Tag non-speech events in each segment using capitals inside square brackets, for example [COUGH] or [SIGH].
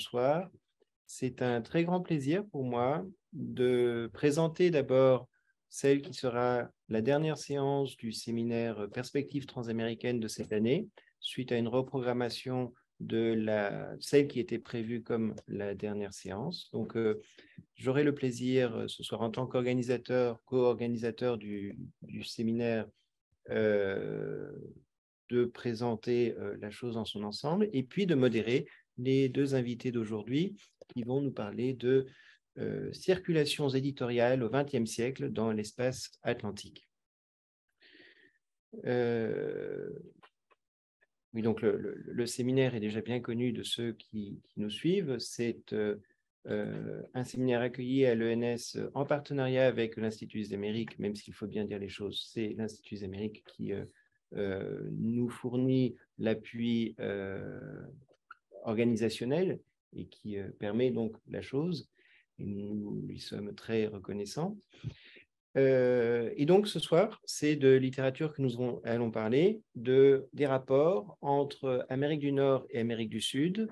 soir. C'est un très grand plaisir pour moi de présenter d'abord celle qui sera la dernière séance du séminaire Perspective transaméricaine de cette année, suite à une reprogrammation de la, celle qui était prévue comme la dernière séance. Donc, euh, j'aurai le plaisir euh, ce soir en tant qu'organisateur, co-organisateur du, séminaire, euh, de présenter la chose dans son ensemble et puis de modérer les deux invités d'aujourd'hui qui vont nous parler de euh, circulations éditoriales au XXe siècle dans l'espace atlantique. Euh, oui, donc le, séminaire est déjà bien connu de ceux qui, nous suivent. C'est euh, un séminaire accueilli à l'ENS en partenariat avec l'Institut des Amériques, même s'il faut bien dire les choses, c'est l'Institut des Amériques qui nous fournit l'appui organisationnelle et qui euh, permet donc la chose. Et nous lui sommes très reconnaissants. Euh, et donc ce soir, c'est de littérature que nous allons parler, de, des rapports entre Amérique du Nord et Amérique du Sud,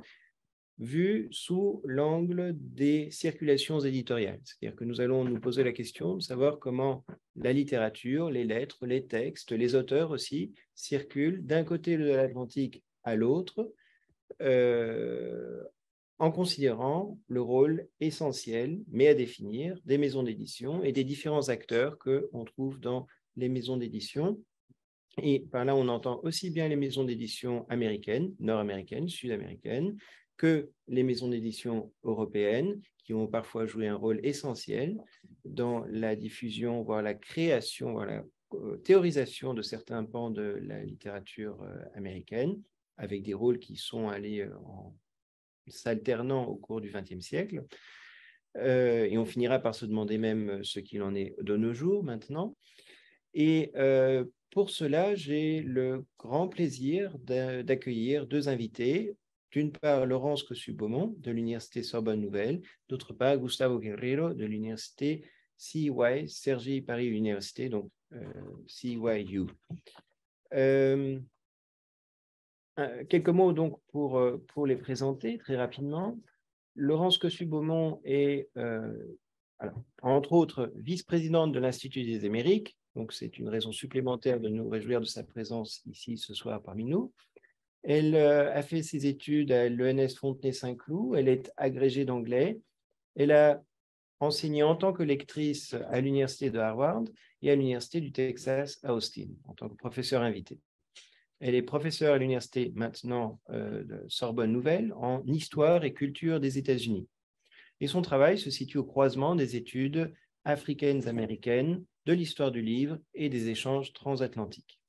vus sous l'angle des circulations éditoriales. C'est-à-dire que nous allons nous poser la question de savoir comment la littérature, les lettres, les textes, les auteurs aussi circulent d'un côté de l'Atlantique à l'autre euh, en considérant le rôle essentiel, mais à définir, des maisons d'édition et des différents acteurs que trouve dans les maisons d'édition. Et par là, on entend aussi bien les maisons d'édition américaines, nord-américaines, sud-américaines, que les maisons d'édition européennes, qui ont parfois joué un rôle essentiel dans la diffusion, voire la création, voire la euh, théorisation de certains pans de la littérature euh, américaine, avec des rôles qui sont allés euh, en s'alternant au cours du XXe siècle. Euh, et on finira par se demander même euh, ce qu'il en est de nos jours maintenant. Et pour cela, j'ai le grand plaisir d'accueillir deux invités. D'une part, Laurence Cossu-Beaumont de l'Université Sorbonne Nouvelle, d'autre part, Gustavo Guerrero de l'Université CY, Sergi Paris Université, donc CYU. Euh, quelques mots donc euh, pour, les présenter très rapidement. Laurence Cossu-Beaumont est, euh, entre autres, vice-présidente de l'Institut des Amériques. Donc, c'est une raison supplémentaire de nous réjouir de sa présence ici ce soir parmi nous. Elle a fait ses études à l'ENS Fontenay-Saint-Cloud. Elle est agrégée d'anglais. Elle a enseigné en tant que lectrice à l'Université de Harvard et à l'Université du Texas à Austin en tant que professeur invité. Elle est professeure à l'université maintenant euh, de Sorbonne Nouvelle en histoire et culture des États-Unis. Et son travail se situe au croisement des études africaines-américaines, de l'histoire du livre et des échanges transatlantiques.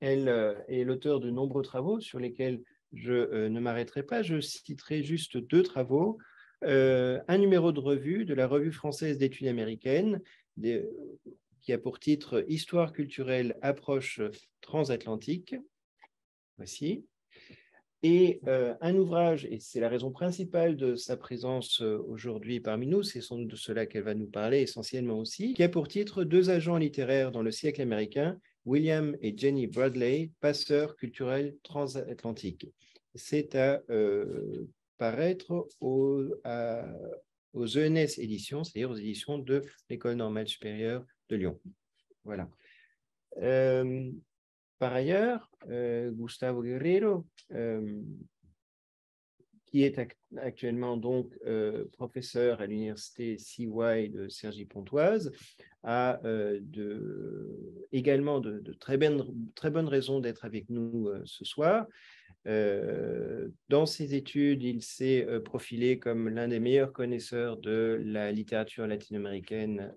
Elle euh, est l'auteur de nombreux travaux sur lesquels je euh, ne m'arrêterai pas. Je citerai juste deux travaux. un numéro de revue de la Revue française d'études américaines, des, qui a pour titre Histoire culturelle, approche transatlantique. Voici. Et euh, un ouvrage, et c'est la raison principale de sa présence euh, aujourd'hui parmi nous, c'est sans doute de cela qu'elle va nous parler essentiellement aussi, qui a pour titre Deux agents littéraires dans le siècle américain, William et Jenny Bradley, passeurs culturels transatlantiques. C'est à euh, paraître aux ENS éditions, c'est-à-dire aux éditions de l'École normale supérieure de Lyon. Voilà. Euh, par ailleurs, euh, Gustavo Guerrero, euh, qui est actuellement donc professeur à l'université CY de Sergi pontoise a de, également de, très, ben-, très bonnes raisons d'être avec nous ce soir. dans ses études, il s'est profilé comme l'un des meilleurs connaisseurs de la littérature latino-américaine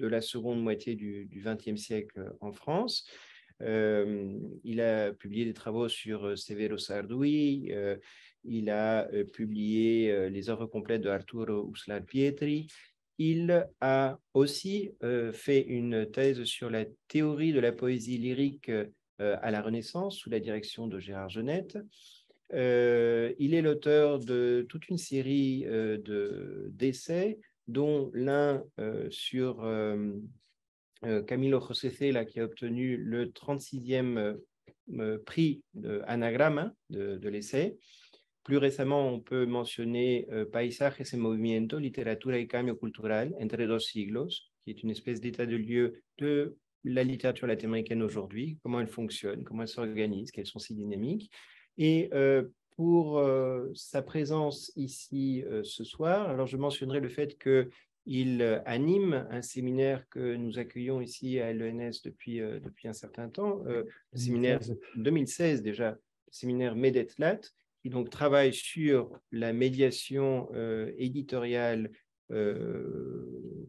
de la seconde moitié du XXe siècle euh, en France. Euh, il a publié des travaux sur euh, Severo Sardoui, il a publié les œuvres complètes de Arturo Uslar Pietri. Il a aussi fait une thèse sur la théorie de la poésie lyrique à la Renaissance sous la direction de Gérard Genette. il est l'auteur de toute une série d'essais dont l'un euh, sur euh, euh, Camilo José Cela, qui a obtenu le 36e prix de Anagrama de, l'essai. Plus récemment, on peut mentionner Paisajes en Movimiento, Literatura y Cambio Cultural, entre dos siglos, qui est une espèce d'état de lieu de la littérature latino-américaine aujourd'hui, comment elle fonctionne, comment elle s'organise, quelles sont ses dynamiques. Et pour euh, sa présence ici euh, ce soir. Alors, je mentionnerai le fait qu'il euh, anime un séminaire que nous accueillons ici à l'ENS depuis, depuis un certain temps, le séminaire 2016 déjà, le séminaire Medetlat, qui donc travaille sur la médiation éditoriale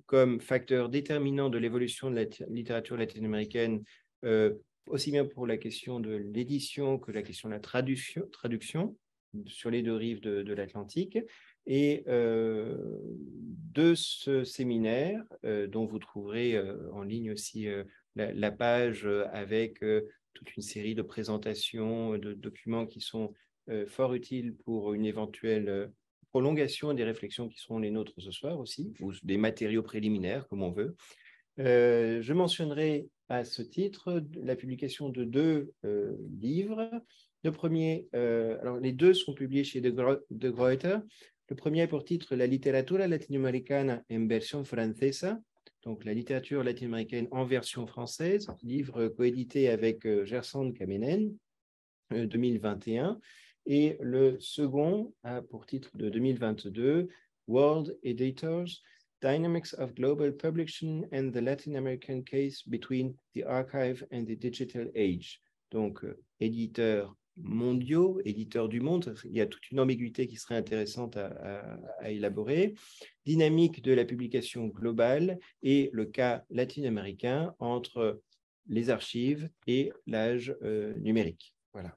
comme facteur déterminant de l'évolution de la littérature latino-américaine aussi bien pour la question de l'édition que la question de la traduction, traduction sur les deux rives de, l'Atlantique. Et euh, de ce séminaire, euh, dont vous trouverez euh, en ligne aussi la, la, page avec toute une série de présentations, de documents qui sont fort utiles pour une éventuelle prolongation des réflexions qui seront les nôtres ce soir aussi, ou des matériaux préliminaires, comme on veut. je mentionnerai à ce titre la publication de deux euh, livres. Le premier, euh, alors les deux sont publiés chez De, Le premier pour titre La littérature latino-américaine en version française, donc la littérature latino-américaine en version française, livre coédité avec euh, Gerson Kamenen, 2021. Et le second a pour titre de 2022 World Editors, Dynamics of Global Publishing and the Latin American Case Between the Archive and the Digital Age. Donc, euh, éditeurs mondiaux, éditeurs du monde, il y a toute une ambiguïté qui serait intéressante à, élaborer, dynamique de la publication globale et le cas latino-américain entre les archives et l'âge euh, numérique. Voilà.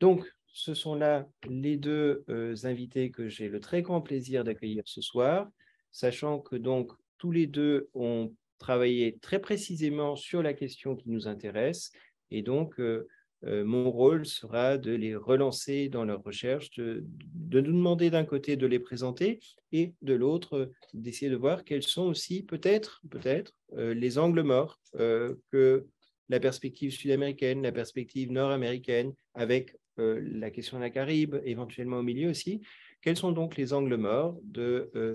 Donc, ce sont là les deux euh, invités que j'ai le très grand plaisir d'accueillir ce soir, sachant que donc tous les deux ont travaillé très précisément sur la question qui nous intéresse, et donc euh, euh, mon rôle sera de les relancer dans leur recherche, de, de nous demander d'un côté de les présenter et de l'autre d'essayer de voir quels sont aussi peut-être peut-être les angles morts que la perspective sud-américaine, la perspective nord-américaine, avec euh, la question de la Caribe, éventuellement au milieu aussi. Quels sont donc les angles morts de, euh,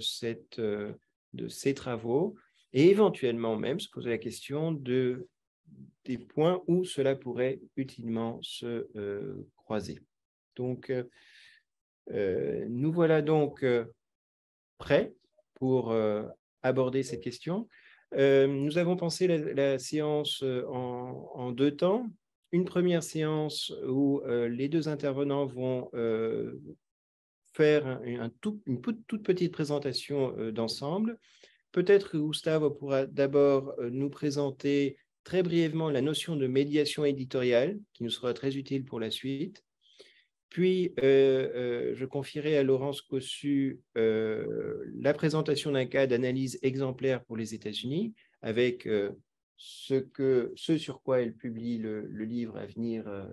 euh, ces travaux et éventuellement même se poser la question des points où cela pourrait utilement se croiser. Donc, nous voilà donc prêts pour aborder cette question. nous avons pensé la, séance en, deux temps une première séance où euh, les deux intervenants vont euh, faire une toute petite présentation euh, d'ensemble. Peut-être que Gustave pourra d'abord nous présenter très brièvement la notion de médiation éditoriale, qui nous sera très utile pour la suite. Puis, je confierai à Laurence Cossu la présentation d'un cas d'analyse exemplaire pour les États-Unis, avec ce, que, ce sur quoi elle publie le, livre à venir euh,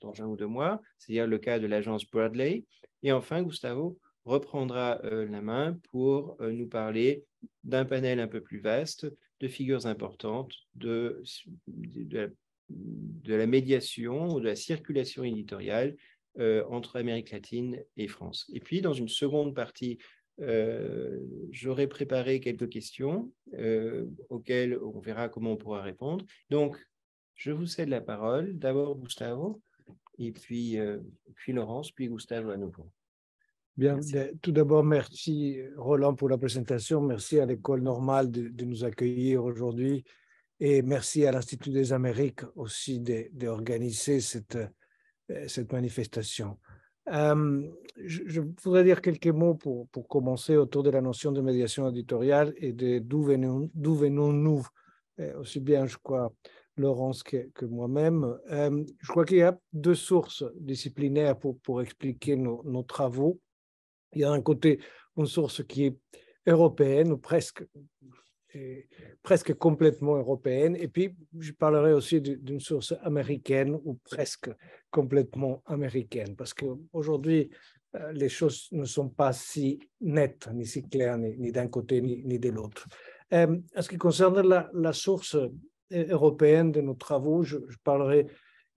dans, un ou deux mois, c'est-à-dire le cas de l'agence Bradley. Et enfin, Gustavo reprendra euh, la main pour euh, nous parler d'un panel un peu plus vaste de figures importantes de, de la médiation ou de la circulation éditoriale entre Amérique latine et France. Et puis, dans une seconde partie euh, j'aurais j'aurai préparé quelques questions euh, auxquelles on verra comment on pourra répondre. Donc, je vous cède la parole. D'abord Gustavo, et puis, euh, puis Laurence, puis Gustavo à nouveau. Bien, ben, tout d'abord, merci Roland pour la présentation. Merci à l'École normale de, nous accueillir aujourd'hui. Et merci à l'Institut des Amériques aussi d'organiser cette, cette manifestation. Euh, je, voudrais dire quelques mots pour, pour, commencer autour de la notion de médiation éditoriale et de d'où venons-nous, euh, aussi bien, je crois, Laurence que, moi-même. Euh, je crois qu'il y a deux sources disciplinaires pour, pour expliquer nos, travaux. Il y a d'un côté une source qui est européenne, ou presque presque complètement européenne. Et puis, je parlerai aussi d'une source américaine ou presque complètement américaine, parce qu'aujourd'hui, euh, les choses ne sont pas si nettes, ni si claires, ni, d'un côté, ni, de l'autre. Euh, en ce qui concerne la, source euh, européenne de nos travaux, je, parlerai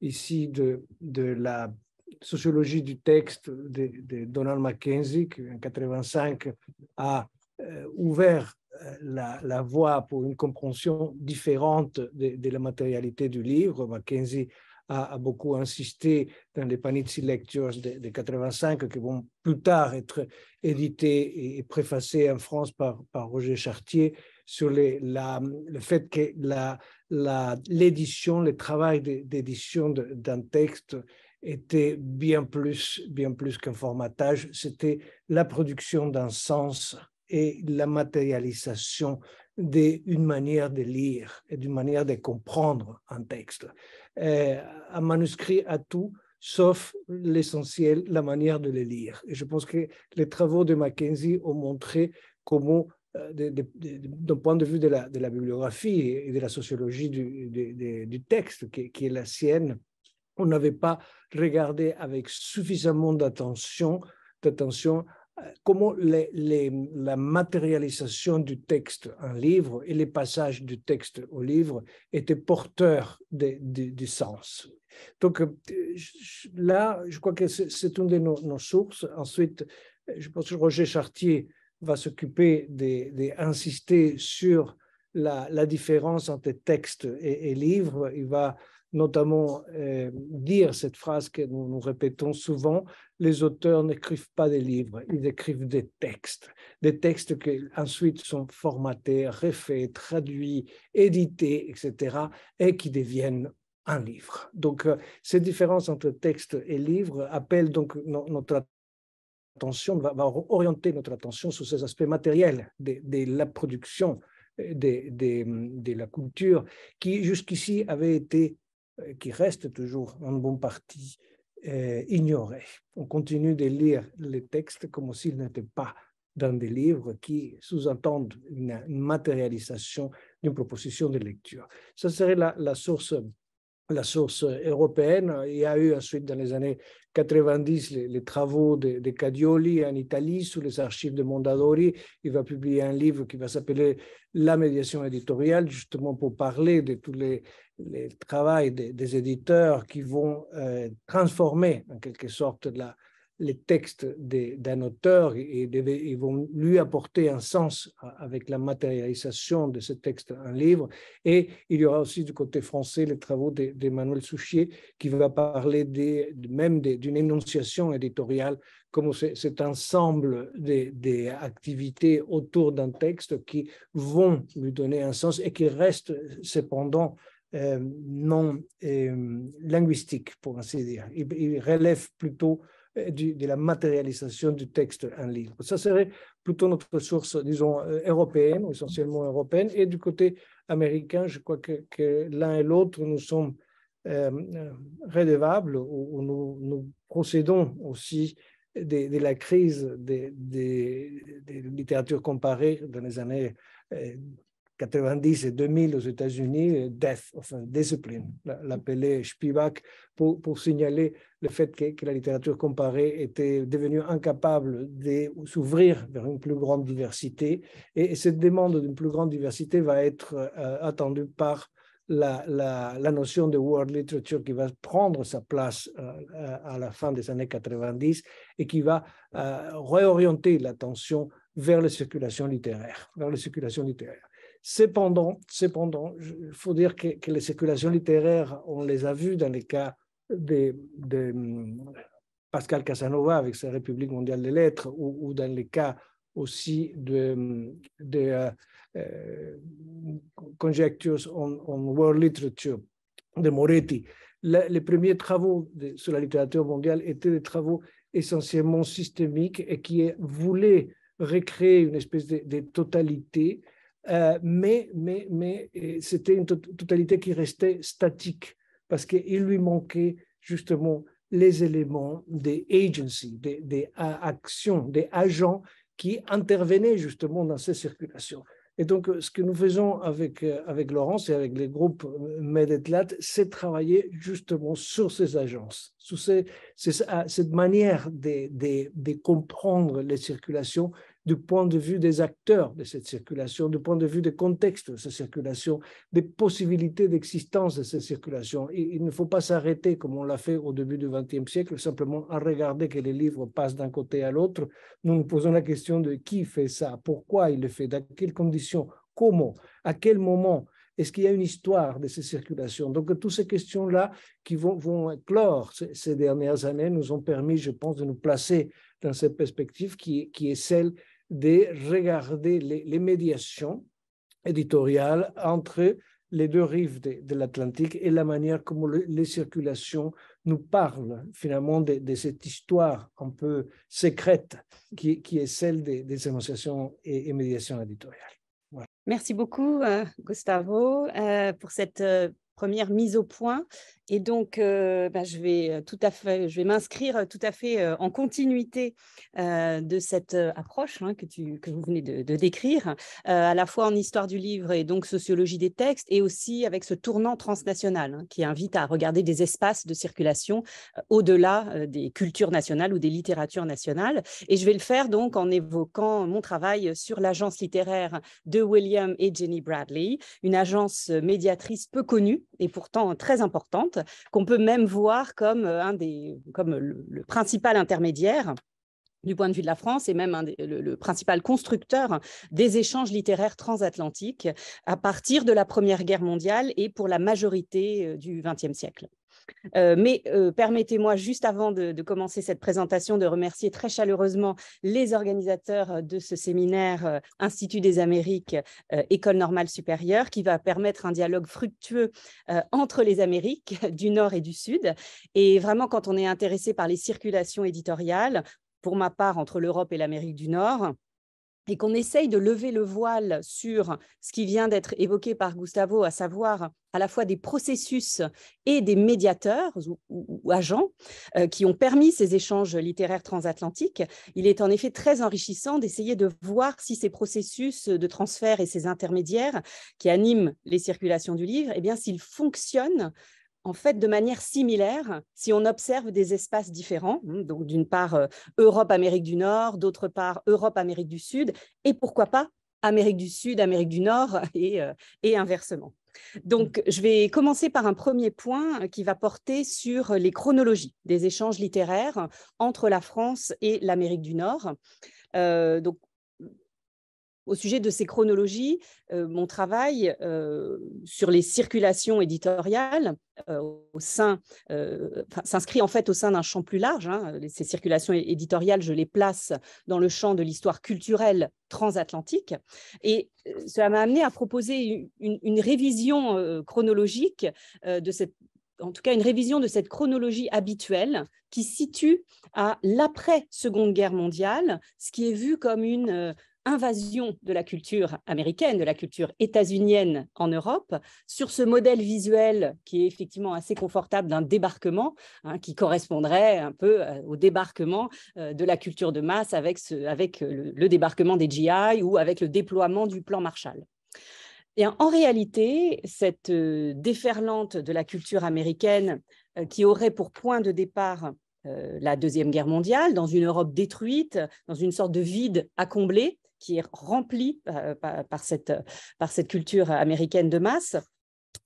ici de, de, la sociologie du texte de, Donald Mackenzie, qui en 1985 a euh, ouvert la, voie pour une compréhension différente de, la matérialité du livre. Mackenzie a, beaucoup insisté dans les Panizzi Lectures de, de 85 qui vont plus tard être édités et préfacées en France par, Roger Chartier sur le fait que l'édition, le travail d'édition d'un texte était bien plus, bien plus qu'un formatage, c'était la production d'un sens et la matérialisation d'une manière de lire et d'une manière de comprendre un texte. Euh, un manuscrit a tout, sauf l'essentiel, la manière de le lire. Et je pense que les travaux de Mackenzie ont montré comment, euh, d'un point de vue de la, bibliographie et de la sociologie du, texte, qui, est la sienne, on n'avait pas regardé avec suffisamment d'attention comment la matérialisation du texte en livre et les passages du texte au livre étaient porteurs du sens. Donc euh, là, je crois que c'est une de nos, sources. Ensuite, je pense que Roger Chartier va s'occuper d'insister sur la, différence entre texte et, et livre. Il va notamment euh, dire cette phrase que nous répétons souvent, les auteurs n'écrivent pas des livres, ils écrivent des textes, des textes qui ensuite sont formatés, refaits, traduits, édités, etc., et qui deviennent un livre. Donc, euh, cette différence entre texte et livre appelle donc notre attention, va, orienter notre attention sur ces aspects matériels de, la production euh, de, de, la culture, qui jusqu'ici avait été, euh, qui reste toujours en bonne partie eh, Ignoré. On continue de lire les textes comme s'ils n'étaient pas dans des livres qui sous-entendent une, matérialisation d'une proposition de lecture. Ça serait la, la source la source européenne. Il y a eu ensuite dans les années 90 les, travaux de, Cadioli en Italie sous les archives de Mondadori. Il va publier un livre qui va s'appeler La médiation éditoriale, justement pour parler de tous les, les travaux des éditeurs qui vont euh, transformer en quelque sorte la, les textes d'un auteur et, ils vont lui apporter un sens avec la matérialisation de ce texte un livre. Et il y aura aussi du côté français les travaux d'Emmanuel Souchier qui va parler des, même d'une énonciation éditoriale comme cet ensemble des, activités autour d'un texte qui vont lui donner un sens et qui restent cependant euh, non euh, linguistiques, pour ainsi dire. Ils il relève plutôt de la matérialisation du texte en livre. Ça serait plutôt notre source, disons, euh, européenne, essentiellement européenne, et du côté américain, je crois que, l'un et l'autre, nous sommes euh, euh redevables, ou, nous, procédons aussi de, la crise des, littératures comparées dans les années euh, 90 et 2000 aux États-Unis, euh, DEF, enfin discipline, l'appelait Spivak, pour, pour, signaler le fait que, la littérature comparée était devenue incapable de s'ouvrir vers une plus grande diversité. Et, cette demande d'une plus grande diversité va être euh, attendue par la, la, notion de world literature qui va prendre sa place euh, à la fin des années 90 et qui va réorienter l'attention vers les circulation littéraire. vers les circulations littéraires. Cependant, cependant, il faut dire que, les circulations littéraires, on les a vues dans les cas de, Pascal Casanova avec sa République mondiale des lettres ou, dans les cas aussi de, euh, euh, Conjectures on, World Literature de Moretti. les premiers travaux sur la littérature mondiale étaient des travaux essentiellement systémiques et qui voulaient recréer une espèce de totalité euh, mais mais, mais c'était une totalité qui restait statique parce qu'il lui manquait justement les éléments des agencies, des, actions, des agents qui intervenaient justement dans ces circulations. Et donc, ce que nous faisons avec, euh, avec Laurence et avec les groupes euh, MedEtlat, c'est travailler justement sur ces agences, sur cette manière de comprendre les circulations du point de vue des acteurs de cette circulation, du point de vue des contextes de cette circulation, des possibilités d'existence de cette circulation. il ne faut pas s'arrêter, comme on l'a fait au début du XXe siècle, simplement à regarder que les livres passent d'un côté à l'autre. Nous nous posons la question de qui fait ça, pourquoi il le fait, dans quelles conditions, comment, à quel moment. Est-ce qu'il y a une histoire de ces circulations Donc, toutes ces questions-là qui vont, vont clore ces, ces, dernières années nous ont permis, je pense, de nous placer dans cette perspective qui, qui est celle de regarder les, médiations éditoriales entre les deux rives de, l'Atlantique et la manière comme les circulations nous parlent finalement de, cette histoire un peu secrète qui, qui est celle des, des énonciations et, médiations éditoriales. Voilà. Merci beaucoup, euh, Gustavo, euh, pour cette euh, première mise au point et donc, bah, je vais tout à fait, je vais m'inscrire tout à fait en continuité de cette approche hein, que, que vous venez de, décrire, à la fois en histoire du livre et donc sociologie des textes, et aussi avec ce tournant transnational hein, qui invite à regarder des espaces de circulation au-delà des cultures nationales ou des littératures nationales. Et je vais le faire donc en évoquant mon travail sur l'agence littéraire de William et Jenny Bradley, une agence médiatrice peu connue et pourtant très importante qu'on peut même voir comme, euh, un des, comme le, principal intermédiaire du point de vue de la France et même le, principal constructeur des échanges littéraires transatlantiques à partir de la Première Guerre mondiale et pour la majorité euh, du XXe siècle. Euh, mais euh, permettez-moi, juste avant de, commencer cette présentation, de remercier très chaleureusement les organisateurs euh, de ce séminaire Institut des Amériques, École normale supérieure, qui va permettre un dialogue fructueux entre les Amériques [LAUGHS] du Nord et du Sud. Et vraiment, quand on est intéressé par les circulations éditoriales, pour ma part, entre l'Europe et l'Amérique du Nord, et qu'on essaye de lever le voile sur ce qui vient d'être évoqué par Gustavo, à savoir à la fois des processus et des médiateurs ou, agents euh, qui ont permis ces échanges littéraires transatlantiques, il est en effet très enrichissant d'essayer de voir si ces processus de transfert et ces intermédiaires qui animent les circulations du livre, eh bien, s'ils fonctionnent en fait de manière similaire si on observe des espaces différents, hein, donc d'une part euh, Europe-Amérique du Nord, d'autre part Europe-Amérique du Sud, et pourquoi pas Amérique du Sud, Amérique du Nord, [LAUGHS] et, euh, et inversement. Mmh. Donc, je vais commencer par un premier point euh, qui va porter sur les chronologies des échanges littéraires entre la France et l'Amérique du Nord. donc, au sujet de ces chronologies, euh, mon travail euh, sur les circulations éditoriales euh, au sein s'inscrit en fait au sein d'un champ plus large. Hein. Ces circulations éditoriales, je les place dans le champ de l'histoire culturelle transatlantique, et cela m'a amené à proposer une, une révision chronologique de cette en tout cas une révision de cette chronologie habituelle qui situe à l'après-Seconde Guerre mondiale ce qui est vu comme une invasion de la culture américaine, de la culture états-unienne en Europe, sur ce modèle visuel qui est effectivement assez confortable d'un débarquement, hein, qui correspondrait un peu euh, au débarquement euh, de la culture de masse avec, euh, le, débarquement des GI ou avec le déploiement du plan Marshall. Et en réalité, cette déferlante de la culture américaine qui aurait pour point de départ la Deuxième Guerre mondiale, dans une Europe détruite, dans une sorte de vide à combler, qui est rempli euh, par, cette, culture américaine de masse.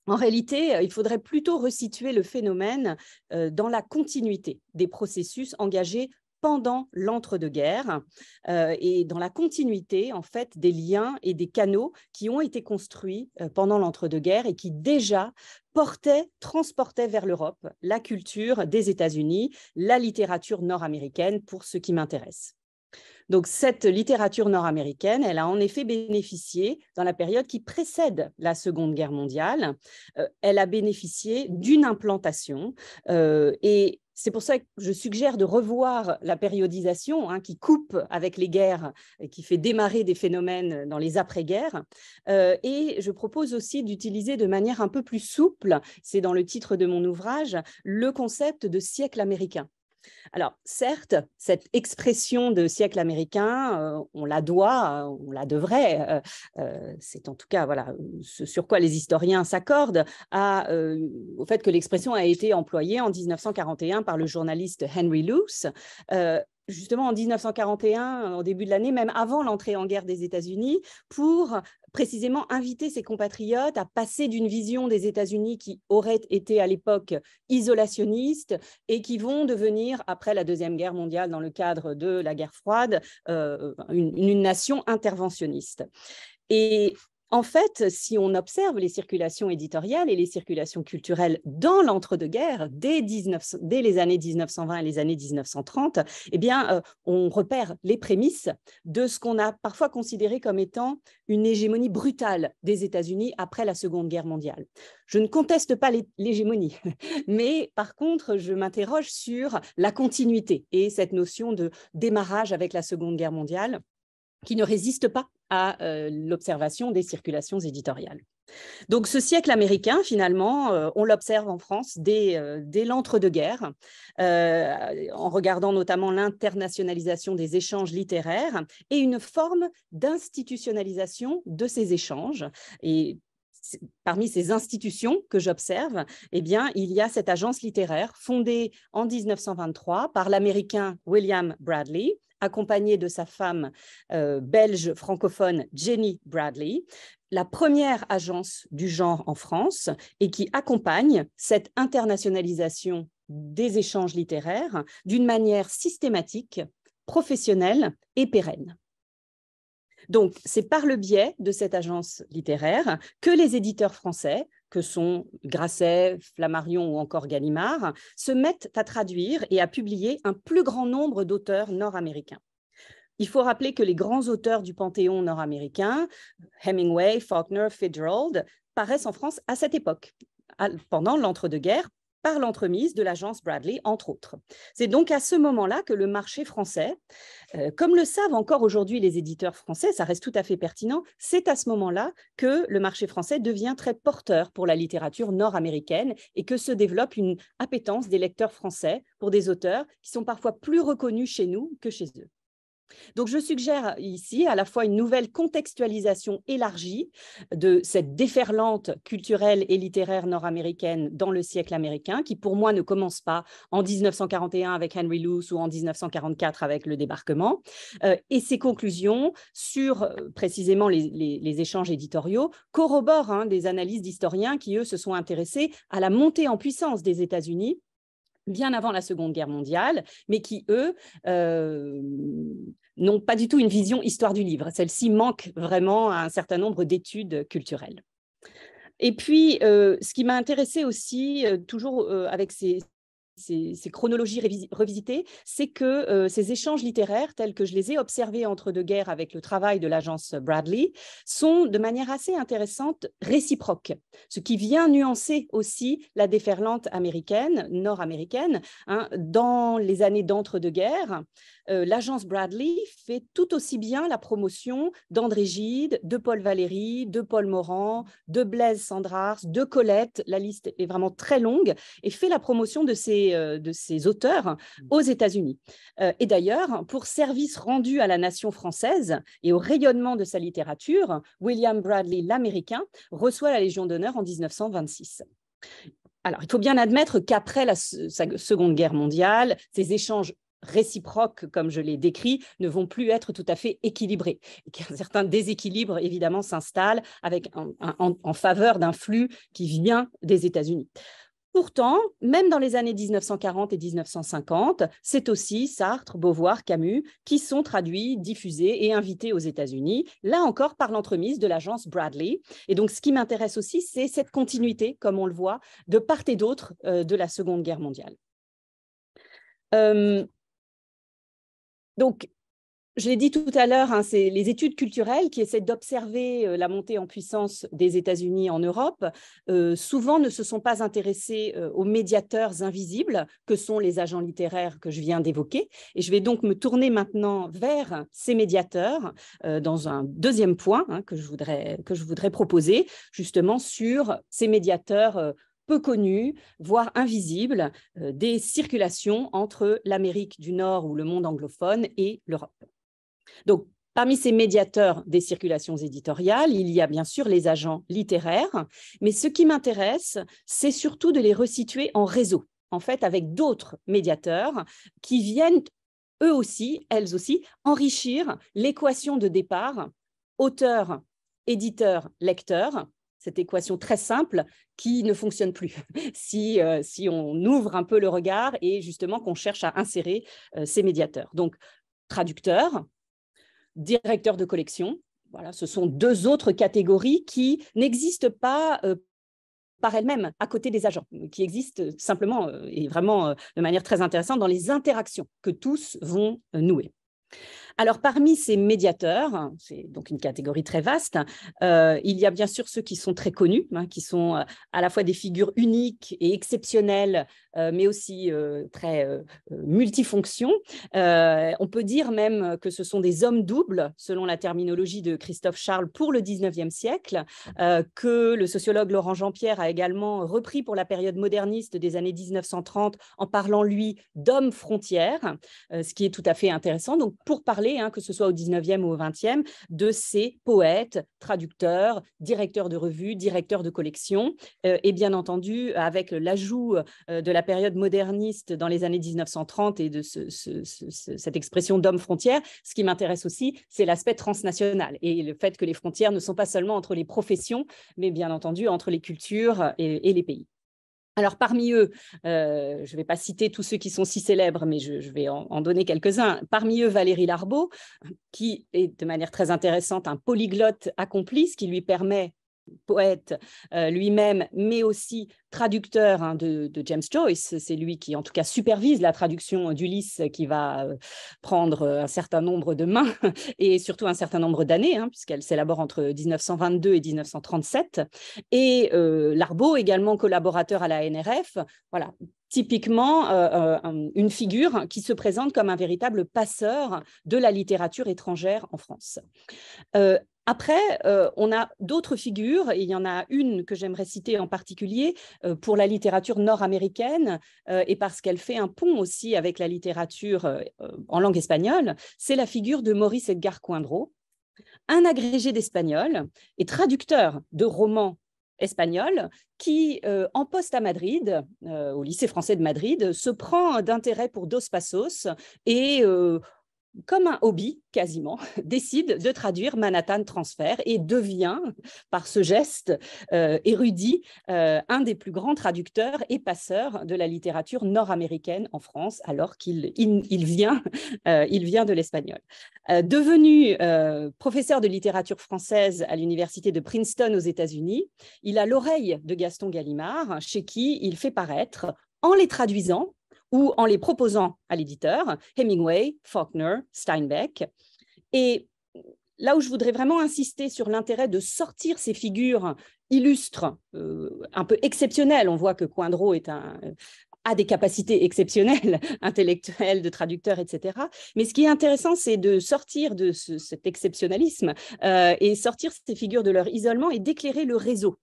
En réalité, euh, il faudrait plutôt resituer le phénomène euh, dans la continuité des processus engagés pendant l'entre-deux-guerres et dans la continuité en fait des liens et des canaux qui ont été construits pendant l'entre-deux-guerres et qui déjà portaient, transportaient vers l'Europe la culture des États-Unis, la littérature nord-américaine pour ce qui m'intéresse. Donc cette littérature nord-américaine, elle a en effet bénéficié, dans la période qui précède la Seconde Guerre mondiale, euh, elle a bénéficié d'une implantation euh, et c'est pour ça que je suggère de revoir la périodisation hein, qui coupe avec les guerres et qui fait démarrer des phénomènes dans les après-guerres. Euh, et je propose aussi d'utiliser de manière un peu plus souple, c'est dans le titre de mon ouvrage, le concept de siècle américain. Alors, certes, cette expression de siècle américain, euh, on la doit, on la devrait, euh, euh, c'est en tout cas voilà, ce sur quoi les historiens s'accordent, au fait que l'expression a été employée en 1941 par le journaliste Henry Luce justement en 1941, en début de l'année, même avant l'entrée en guerre des États-Unis, pour précisément inviter ses compatriotes à passer d'une vision des États-Unis qui aurait été à l'époque isolationniste et qui vont devenir, après la Deuxième Guerre mondiale, dans le cadre de la guerre froide, euh, une, une nation interventionniste. Et en fait, si on observe les circulations éditoriales et les circulations culturelles dans l'entre-deux-guerres, dès, les années 1920 et les années 1930, eh bien, euh, on repère les prémices de ce qu'on a parfois considéré comme étant une hégémonie brutale des États-Unis après la Seconde Guerre mondiale. Je ne conteste pas l'hégémonie, [LAUGHS] mais par contre, je m'interroge sur la continuité et cette notion de démarrage avec la Seconde Guerre mondiale qui ne résiste pas à euh, l'observation des circulations éditoriales. Donc ce siècle américain, finalement, euh, on l'observe en France dès, euh, l'entre-deux-guerres, en regardant notamment l'internationalisation des échanges littéraires et une forme d'institutionnalisation de ces échanges. Et parmi ces institutions que j'observe, eh bien, il y a cette agence littéraire fondée en 1923 par l'Américain William Bradley, accompagnée de sa femme euh, belge francophone Jenny Bradley, la première agence du genre en France et qui accompagne cette internationalisation des échanges littéraires d'une manière systématique, professionnelle et pérenne. Donc, c'est par le biais de cette agence littéraire que les éditeurs français que sont Grasset, Flammarion ou encore Gallimard, se mettent à traduire et à publier un plus grand nombre d'auteurs nord-américains. Il faut rappeler que les grands auteurs du panthéon nord-américain, Hemingway, Faulkner, Fitzgerald, paraissent en France à cette époque, pendant l'entre-deux-guerres, par l'entremise de l'agence Bradley, entre autres. C'est donc à ce moment-là que le marché français, euh, comme le savent encore aujourd'hui les éditeurs français, ça reste tout à fait pertinent, c'est à ce moment-là que le marché français devient très porteur pour la littérature nord-américaine et que se développe une appétence des lecteurs français pour des auteurs qui sont parfois plus reconnus chez nous que chez eux. Donc, je suggère ici à la fois une nouvelle contextualisation élargie de cette déferlante culturelle et littéraire nord-américaine dans le siècle américain, qui pour moi ne commence pas en 1941 avec Henry Luce ou en 1944 avec le débarquement, euh, et ses conclusions sur euh, précisément les, échanges éditoriaux corroborent hein, des analyses d'historiens qui, eux, se sont intéressés à la montée en puissance des États-Unis bien avant la Seconde Guerre mondiale, mais qui, eux, euh, n'ont pas du tout une vision histoire du livre. Celle-ci manque vraiment à un certain nombre d'études culturelles. Et puis, euh, ce qui m'a intéressé aussi, euh, toujours avec ces, ces, chronologies revisitées, c'est que euh, ces échanges littéraires, tels que je les ai observés entre deux guerres avec le travail de l'agence Bradley, sont de manière assez intéressante réciproques, ce qui vient nuancer aussi la déferlante américaine, nord-américaine. Hein, dans les années d'entre-deux-guerres, euh, l'agence Bradley fait tout aussi bien la promotion d'André Gide, de Paul Valéry, de Paul Morand, de Blaise Sandrars, de Colette, la liste est vraiment très longue, et fait la promotion de ces euh, de ses auteurs mmh. aux États-Unis. Euh, et d'ailleurs, pour service rendu à la nation française et au rayonnement de sa littérature, William Bradley, l'Américain, reçoit la Légion d'honneur en 1926. Alors, il faut bien admettre qu'après la Seconde Guerre mondiale, ces échanges réciproques, comme je l'ai décrit, ne vont plus être tout à fait équilibrés. Et qu'un [LAUGHS] certain déséquilibre, évidemment, s'installe avec en, en faveur d'un flux qui vient des États-Unis. Pourtant, même dans les années 1940 et 1950, c'est aussi Sartre, Beauvoir, Camus qui sont traduits, diffusés et invités aux États-Unis, là encore par l'entremise de l'agence Bradley. Et donc, ce qui m'intéresse aussi, c'est cette continuité, comme on le voit, de part et d'autre euh, de la Seconde Guerre mondiale. Euh, donc, je l'ai dit tout à l'heure, hein, c'est les études culturelles qui essaient d'observer euh, la montée en puissance des États-Unis en Europe, euh, souvent ne se sont pas intéressées euh, aux médiateurs invisibles que sont les agents littéraires que je viens d'évoquer. Et je vais donc me tourner maintenant vers ces médiateurs dans un deuxième point hein, que, je voudrais, que je voudrais proposer, justement sur ces médiateurs peu connus, voire invisibles, des circulations entre l'Amérique du Nord ou le monde anglophone et l'Europe. Donc, Parmi ces médiateurs des circulations éditoriales, il y a bien sûr les agents littéraires, mais ce qui m'intéresse, c'est surtout de les resituer en réseau, en fait, avec d'autres médiateurs qui viennent eux aussi, elles aussi, enrichir l'équation de départ auteur, éditeur, lecteur, cette équation très simple qui ne fonctionne plus [LAUGHS] euh, si, on ouvre un peu le regard et justement qu'on cherche à insérer euh, ces médiateurs. Donc, traducteur, Directeur de collection. Voilà, ce sont deux autres catégories qui n'existent pas euh, par elles-mêmes à côté des agents, qui existent euh, simplement euh, et vraiment de manière très intéressante dans les interactions que tous vont nouer alors, parmi ces médiateurs, hein, c'est donc une catégorie très vaste, euh, il y a bien sûr ceux qui sont très connus, hein, qui sont euh, à la fois des figures uniques et exceptionnelles, euh, mais aussi très multifonctions. on peut dire même que ce sont des hommes doubles, selon la terminologie de Christophe Charles pour le 19e siècle, que le sociologue Laurent Jean-Pierre a également repris pour la période moderniste des années 1930 en parlant, lui, d'hommes frontières, ce qui est tout à fait intéressant. Donc, pour parler, hein, que ce soit au 19e ou au 20e, de ces poètes, traducteurs, directeurs de revues, directeurs de collections, euh, et bien entendu avec l'ajout euh, de la période moderniste dans les années 1930 et de cette expression d'homme frontière, ce qui m'intéresse aussi, c'est l'aspect transnational et le fait que les frontières ne sont pas seulement entre les professions, mais bien entendu entre les cultures et les pays. Alors parmi eux, euh, je ne vais pas citer tous ceux qui sont si célèbres, mais je, vais en, en donner quelques-uns. Parmi eux, Valérie Larbeau, qui est de manière très intéressante un polyglotte accompli, ce qui lui permet poète euh, lui-même, mais aussi traducteur hein, de, James Joyce. C'est lui qui, en tout cas, supervise la traduction d'Ulysse, qui va euh, prendre euh, un certain nombre de mains [LAUGHS] et surtout un certain nombre d'années, hein, puisqu'elle s'élabore entre 1922 et 1937. Et euh, Larbeau, également collaborateur à la NRF, voilà, typiquement une figure qui se présente comme un véritable passeur de la littérature étrangère en France. Après, euh, on a d'autres figures, et il y en a une que j'aimerais citer en particulier euh, pour la littérature nord-américaine, euh, et parce qu'elle fait un pont aussi avec la littérature en langue espagnole, c'est la figure de Maurice Edgar Coindreau, un agrégé d'espagnol et traducteur de romans espagnols, qui, en poste à Madrid, au lycée français de Madrid, se prend d'intérêt pour Dos Passos et comme un hobby quasiment, [LAUGHS] décide de traduire Manhattan Transfer et devient, par ce geste euh, érudit, euh, un des plus grands traducteurs et passeurs de la littérature nord-américaine en France, alors qu'il vient, [LAUGHS] euh, vient de l'espagnol. devenu professeur de littérature française à l'université de Princeton aux États-Unis, il a l'oreille de Gaston Gallimard, chez qui il fait paraître en les traduisant ou en les proposant à l'éditeur, Hemingway, Faulkner, Steinbeck. Et là où je voudrais vraiment insister sur l'intérêt de sortir ces figures illustres, euh, un peu exceptionnelles, on voit que Coindreau a des capacités exceptionnelles, [LAUGHS] intellectuelles, de traducteur, etc. Mais ce qui est intéressant, c'est de sortir de cet exceptionnalisme euh, et sortir ces figures de leur isolement et d'éclairer le réseau.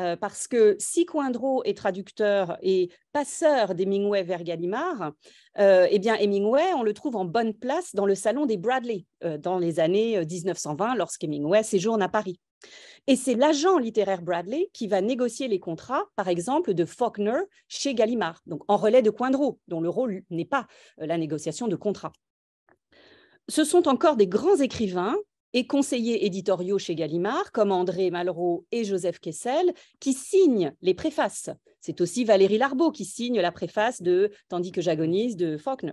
Euh, parce que si Coindreau est traducteur et passeur d'Hemingway vers Gallimard, euh, eh bien Hemingway, on le trouve en bonne place dans le salon des Bradley euh, dans les années 1920, lorsqu'Hemingway séjourne à Paris. Et c'est l'agent littéraire Bradley qui va négocier les contrats, par exemple, de Faulkner chez Gallimard, donc en relais de Coindreau, dont le rôle n'est pas la négociation de contrats. Ce sont encore des grands écrivains et conseillers éditoriaux chez Gallimard, comme André Malraux et Joseph Kessel, qui signent les préfaces. C'est aussi Valérie Larbeau qui signe la préface de Tandis que j'agonise de Faulkner.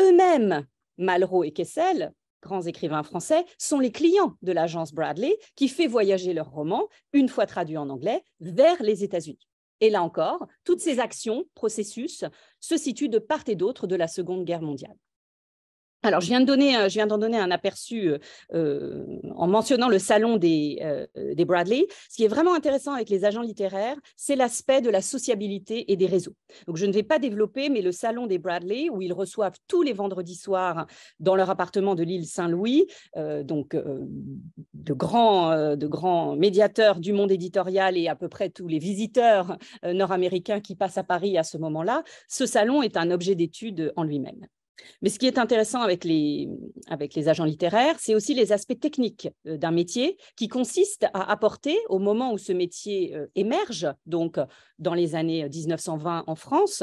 Eux-mêmes, Malraux et Kessel, grands écrivains français, sont les clients de l'agence Bradley qui fait voyager leurs roman, une fois traduit en anglais, vers les États-Unis. Et là encore, toutes ces actions, processus, se situent de part et d'autre de la Seconde Guerre mondiale. Alors, euh, je viens d'en donner, un aperçu euh, euh, en mentionnant le salon des, Bradley. Ce qui est vraiment intéressant avec les agents littéraires, c'est l'aspect de la sociabilité et des réseaux. Donc, je ne vais pas développer, mais le salon des Bradley, où ils reçoivent tous les vendredis soirs dans leur appartement de l'île Saint-Louis, donc de, grands, de grands médiateurs du monde éditorial et à peu près tous les visiteurs nord-américains qui passent à Paris à ce moment-là, ce salon est un objet d'étude en lui-même. Mais ce qui est intéressant avec les, agents littéraires, c'est aussi les aspects techniques euh, d'un métier qui consiste à apporter, au moment où ce métier euh, émerge, donc dans les années 1920 euh, en France,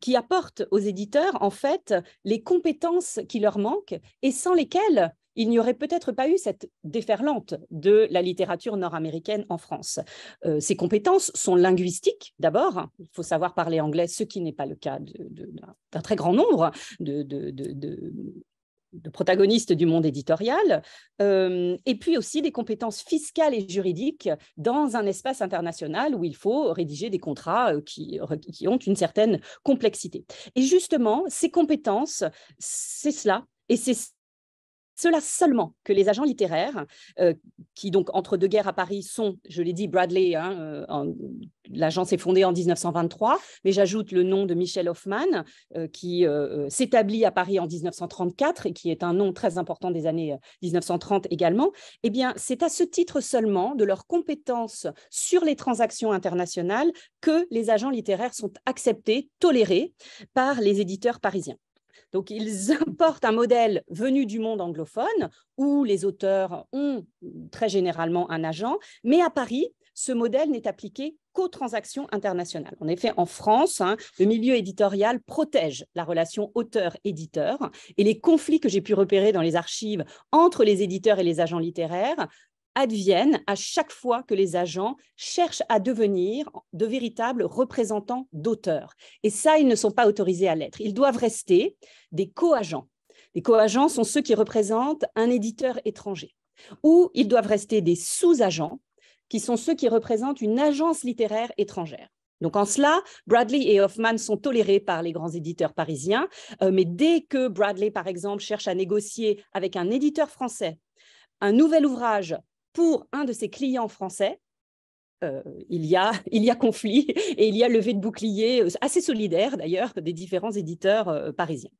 qui apporte aux éditeurs, en fait, les compétences qui leur manquent et sans lesquelles il n'y aurait peut-être pas eu cette déferlante de la littérature nord-américaine en France. Ces euh, compétences sont linguistiques d'abord, il faut savoir parler anglais, ce qui n'est pas le cas d'un très grand nombre de, protagonistes du monde éditorial, euh, et puis aussi des compétences fiscales et juridiques dans un espace international où il faut rédiger des contrats euh, qui, qui ont une certaine complexité. Et justement, ces compétences, c'est cela, et c'est cela seulement que les agents littéraires, euh, qui donc entre deux guerres à Paris sont, je l'ai dit, Bradley, l'agence hein, est euh, fondée en 1923, mais j'ajoute le nom de Michel Hoffman, euh, qui s'établit à Paris en 1934 et qui est un nom très important des années 1930 également. Eh bien, c'est à ce titre seulement de leurs compétences sur les transactions internationales que les agents littéraires sont acceptés, tolérés par les éditeurs parisiens. Donc, ils [LAUGHS] importent un modèle venu du monde anglophone où les auteurs ont très généralement un agent, mais à Paris, ce modèle n'est appliqué qu'aux transactions internationales. En effet, en France, hein, le milieu éditorial protège la relation auteur-éditeur et les conflits que j'ai pu repérer dans les archives entre les éditeurs et les agents littéraires adviennent à chaque fois que les agents cherchent à devenir de véritables représentants d'auteurs. Et ça, ils ne sont pas autorisés à l'être. Ils doivent rester des co-agents. Les co-agents sont ceux qui représentent un éditeur étranger. Ou ils doivent rester des sous-agents, qui sont ceux qui représentent une agence littéraire étrangère. Donc en cela, Bradley et Hoffman sont tolérés par les grands éditeurs parisiens, euh, mais dès que Bradley, par exemple, cherche à négocier avec un éditeur français un nouvel ouvrage pour un de ses clients français, euh, il, y a, [LAUGHS] il conflit et il y a levée de boucliers euh, assez solidaire d'ailleurs des différents éditeurs euh, parisiens.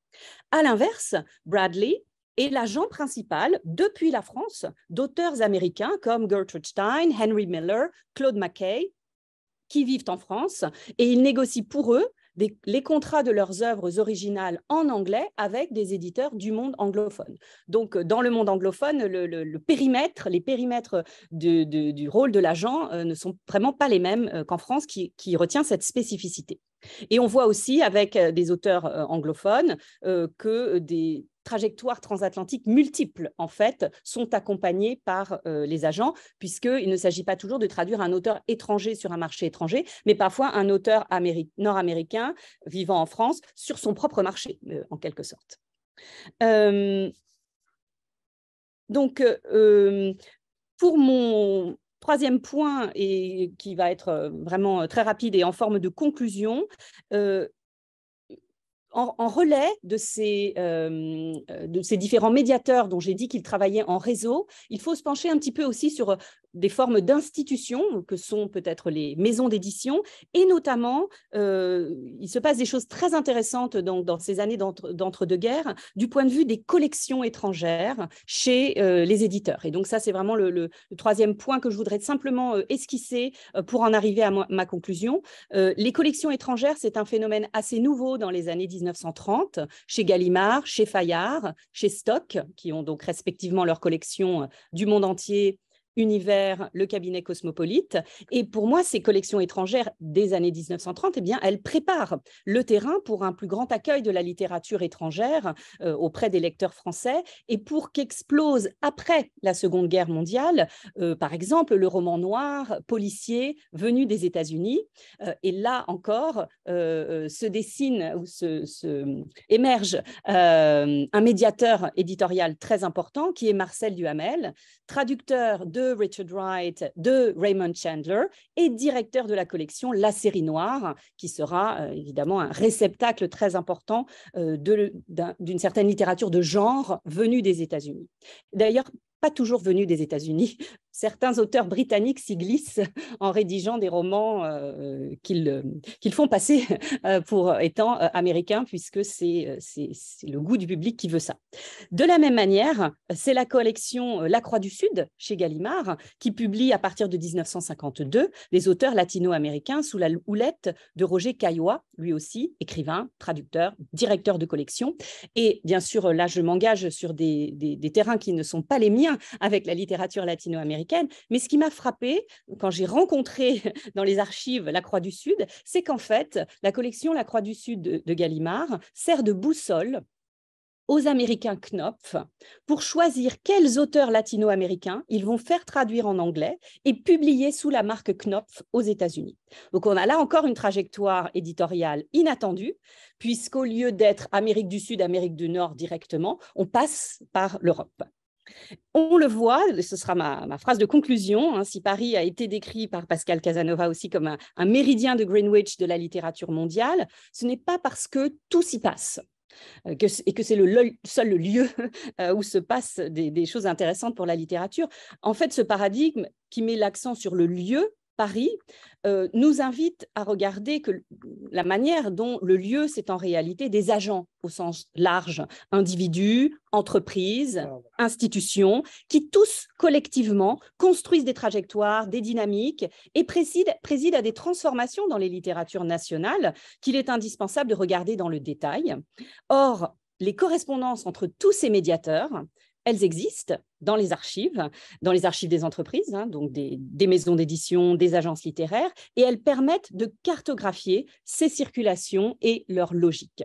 À l'inverse, Bradley est l'agent principal depuis la France d'auteurs américains comme Gertrude Stein, Henry Miller, Claude McKay, qui vivent en France et il négocie pour eux les contrats de leurs œuvres originales en anglais avec des éditeurs du monde anglophone. Donc, euh, dans le monde anglophone, le, périmètre, les périmètres du rôle de l'agent euh, ne sont vraiment pas les mêmes euh, qu'en France, qui retient cette spécificité. Et on voit aussi avec euh, des auteurs euh, anglophones euh, que des trajectoires transatlantiques multiples, en fait, sont accompagnées par les agents, puisqu'il ne s'agit pas toujours de traduire un auteur étranger sur un marché étranger, mais parfois un auteur nord-américain vivant en France sur son propre marché, en quelque sorte. donc, pour mon, Troisième point, et qui va être euh, vraiment euh, très rapide et en forme de conclusion, euh, en, relais de ces différents médiateurs dont j'ai dit qu'ils travaillaient en réseau, il faut se pencher un petit peu aussi sur des formes d'institutions que sont peut-être les maisons d'édition. Et notamment, euh, il se passe des choses très intéressantes dans, dans ces années d'entre-deux-guerres du point de vue des collections étrangères chez euh, les éditeurs. Et donc ça, c'est vraiment le, troisième point que je voudrais simplement euh, esquisser pour en arriver à ma, conclusion. les collections étrangères, c'est un phénomène assez nouveau dans les années 1930 chez Gallimard, chez Fayard, chez Stock, qui ont donc respectivement leurs collections du monde entier Univers, le cabinet cosmopolite. Et pour moi, ces collections étrangères des années 1930, eh bien, elles préparent le terrain pour un plus grand accueil de la littérature étrangère euh, auprès des lecteurs français et pour qu'explose après la Seconde Guerre mondiale, euh, par exemple, le roman noir policier venu des États-Unis. Euh, et là encore, se dessine ou se émerge un médiateur éditorial très important qui est Marcel Duhamel, traducteur de Richard Wright, de Raymond Chandler, et directeur de la collection La série noire, qui sera euh, évidemment un réceptacle très important euh, d'une certaine littérature de genre venue des États-Unis. D'ailleurs, pas toujours venu des États-Unis. [LAUGHS] Certains auteurs britanniques s'y glissent [LAUGHS] en rédigeant des romans euh, euh, qu'ils font passer [LAUGHS] euh, pour étant américains, puisque c'est le goût du public qui veut ça. De la même manière, c'est la collection La Croix du Sud, chez Gallimard, qui publie à partir de 1952 les auteurs latino-américains sous la houlette de Roger Caillois, lui aussi écrivain, traducteur, directeur de collection. Et bien sûr, là, je m'engage sur des, des, des terrains qui ne sont pas les miens avec la littérature latino-américaine. Mais ce qui m'a frappé quand j'ai rencontré [LAUGHS] dans les archives la Croix du Sud, c'est qu'en fait, la collection La Croix du Sud de, de Gallimard sert de boussole aux Américains Knopf pour choisir quels auteurs latino-américains ils vont faire traduire en anglais et publier sous la marque Knopf aux États-Unis. Donc on a là encore une trajectoire éditoriale inattendue, puisqu'au lieu d'être Amérique du Sud, Amérique du Nord directement, on passe par l'Europe. On le voit, ce sera ma, phrase de conclusion, hein, si Paris a été décrit par Pascal Casanova aussi comme un, méridien de Greenwich de la littérature mondiale, ce n'est pas parce que tout s'y passe. Euh, et que c'est le seul lieu [LAUGHS] euh, où se passent des choses intéressantes pour la littérature. En fait, ce paradigme qui met l'accent sur le lieu Paris, euh, nous invite à regarder que la manière dont le lieu, c'est en réalité des agents au sens large, individus, entreprises, ah institutions, qui tous collectivement construisent des trajectoires, des dynamiques et président, président à des transformations dans les littératures nationales qu'il est indispensable de regarder dans le détail. Or, les correspondances entre tous ces médiateurs, elles existent dans les archives, dans les archives des entreprises, hein, donc des, maisons d'édition, des agences littéraires, et elles permettent de cartographier ces circulations et leur logique.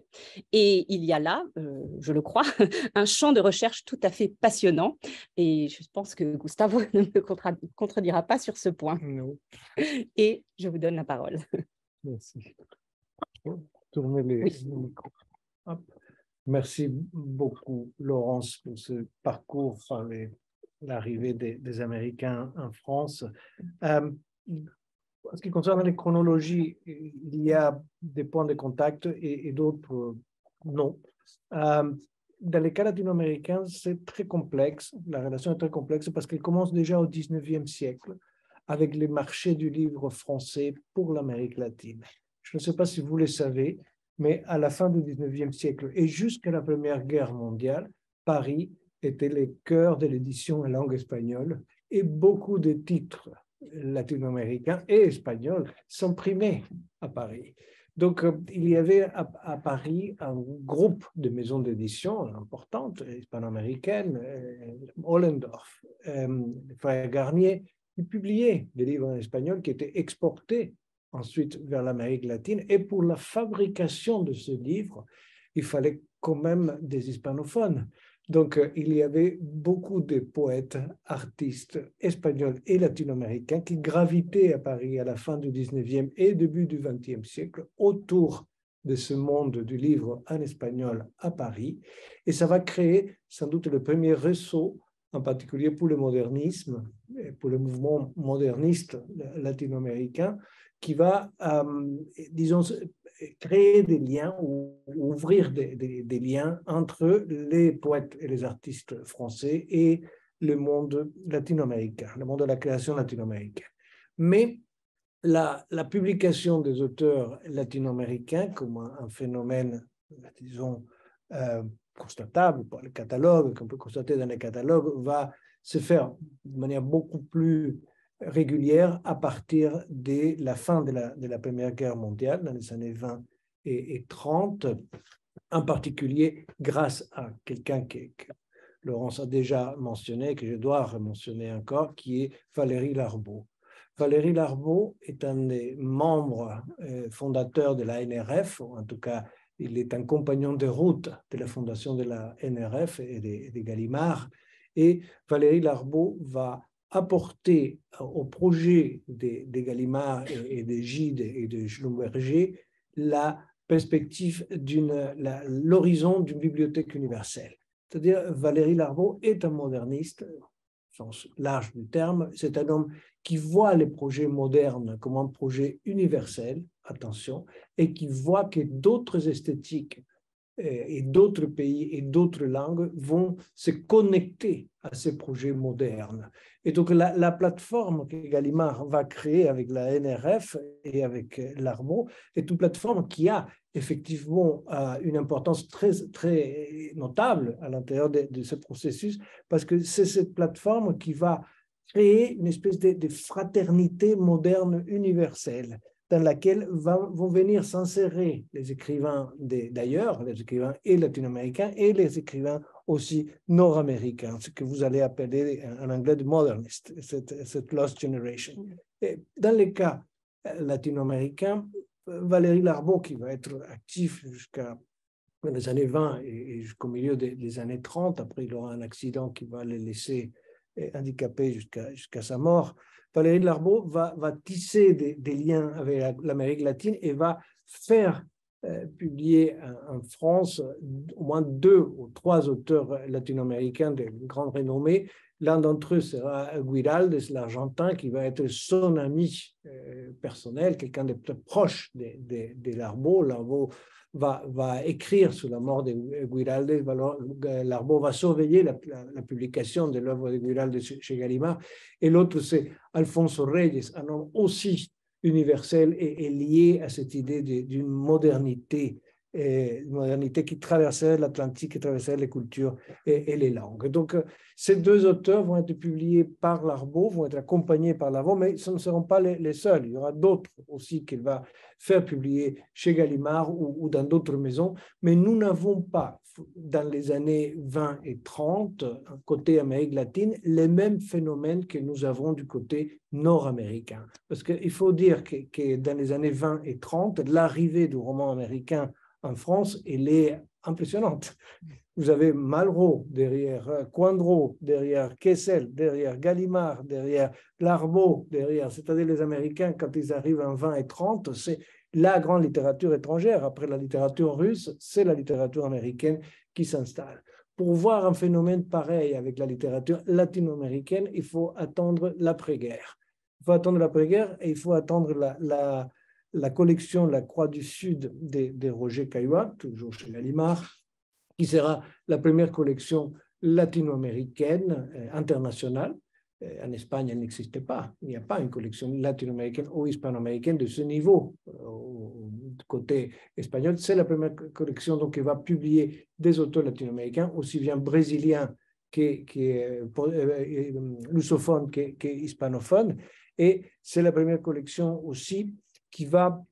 Et il y a là, euh, je le crois, [LAUGHS] un champ de recherche tout à fait passionnant, et je pense que Gustavo [LAUGHS] ne me contredira pas sur ce point. Et je vous donne la parole. Merci. Tournez les oui. Merci beaucoup, Laurence, pour ce parcours l'arrivée des, Américains en France. Euh, en ce qui concerne les chronologies, il y a des points de contact et, d'autres euh, non. Euh, dans les cas latino-américains, c'est très complexe. La relation est très complexe parce qu'elle commence déjà au 19e siècle avec les marchés du livre français pour l'Amérique latine. Je ne sais pas si vous le savez, mais à la fin du 19e siècle et jusqu'à la Première Guerre mondiale, Paris était le cœur de l'édition en langue espagnole et beaucoup de titres latino-américains et espagnols s'imprimaient à Paris. Donc, euh, il y avait à, Paris un groupe de maisons d'édition importantes, hispano-américaines, Hollendorf, euh, euh Garnier, qui publiaient des livres en espagnol qui étaient exportés ensuite vers l'Amérique latine. Et pour la fabrication de ce livre, il fallait quand même des hispanophones. Donc, euh, il y avait beaucoup de poètes, artistes espagnols et latino-américains qui gravitaient à Paris à la fin du 19e et début du 20e siècle autour de ce monde du livre en espagnol à Paris. Et ça va créer sans doute le premier réseau, en particulier pour le modernisme, et pour le mouvement moderniste latino-américain, qui va, euh, disons, créer des liens ou ouvrir des, liens entre les poètes et les artistes français et le monde latino-américain, le monde de la création latino-américaine. Mais la, publication des auteurs latino-américains comme un, phénomène, disons, euh, constatable par le catalogue, qu'on peut constater dans les catalogues, va se faire de manière beaucoup plus régulière à partir de la fin de la, de la Première Guerre mondiale, dans les années 20 et, 30, en particulier grâce à quelqu'un que, Laurence a déjà mentionné, que je dois mentionner encore, qui est Valérie Larbeau. Valérie Larbeau est un des membres euh, fondateurs de la NRF, en tout cas, il est un compagnon de route de la fondation de la NRF et des de Et Valérie Larbeau va apporter euh, au projet des, des Gallimard et, des Gide et de Schlumberger la perspective, d'une l'horizon d'une bibliothèque universelle. C'est-à-dire, Valérie Larbeau est un moderniste, sens large du terme, c'est un homme qui voit les projets modernes comme un projet universel, attention, et qui voit que d'autres esthétiques euh, et d'autres pays et d'autres langues vont se connecter à ces projets modernes. Et donc la, plateforme que Gallimard va créer avec la NRF et avec euh, l'ARMO est une plateforme qui a effectivement euh, une importance très, très notable à l'intérieur de, ce processus, parce que c'est cette plateforme qui va créer une espèce de fraternité moderne universelle dans laquelle vont venir s'insérer les écrivains d'ailleurs, les écrivains et latino-américains et les écrivains aussi nord-américains, ce que vous allez appeler en anglais de modernist, cette, cette lost generation. dans les cas euh, latino-américains, euh, Valérie Larbeau, qui va être actif jusqu'à les années 20 et jusqu'au milieu des, des, années 30, après il aura un accident qui va le laisser handicapé jusqu'à jusqu'à sa mort. Valérie Larbeau va, va tisser des, liens avec l'Amérique latine et va faire euh, publier en, France au moins deux ou trois auteurs latino-américains de grande renommée. L'un d'entre eux sera Guiraldes, l'Argentin, qui va être son ami euh, personnel, quelqu'un de proche de, de, de Larbeau. Larbeau va, écrire sur la mort de Guiraldes, Larbeau va surveiller la, publication de l'œuvre de Guiraldes chez Gallimard, et l'autre c'est Alfonso Reyes, un homme aussi universel et, lié à cette idée d'une modernité et euh, modernité qui traversait l'Atlantique, qui traversait les cultures et, les langues. Donc, euh, ces deux auteurs vont être publiés par Larbeau, vont être accompagnés par Larbeau, mais ce ne seront pas les seuls. Il y aura d'autres aussi qu'il va faire publier chez Gallimard ou, dans d'autres maisons. Mais nous n'avons pas, dans les années 20 et 30, côté Amérique latine, les mêmes phénomènes que nous avons du côté nord-américain. Parce qu'il faut dire que, dans les années 20 et 30, l'arrivée du roman américain en France, elle est impressionnante. Vous avez Malraux derrière, euh, Coindreau derrière, Kessel derrière, Gallimard derrière, Larbeau derrière. C'est-à-dire les Américains, quand ils arrivent en 20 et 30, c'est la grande littérature étrangère. Après la littérature russe, c'est la littérature américaine qui s'installe. Pour voir un phénomène pareil avec la littérature latino-américaine, il faut attendre l'après-guerre. Il faut attendre l'après-guerre et il faut attendre la, la la collection La Croix du Sud des, Roger Caillois, toujours chez Gallimard, qui sera la première collection latino-américaine euh, internationale. Euh, en Espagne, elle n'existait pas. Il n'y a pas une collection latino-américaine ou hispano-américaine de ce niveau. Euh, côté espagnol, c'est la première collection donc, qui va publier des auteurs latino-américains, aussi bien brésiliens que, que, lusophones que, que hispanophones. Et c'est la première collection aussi qui va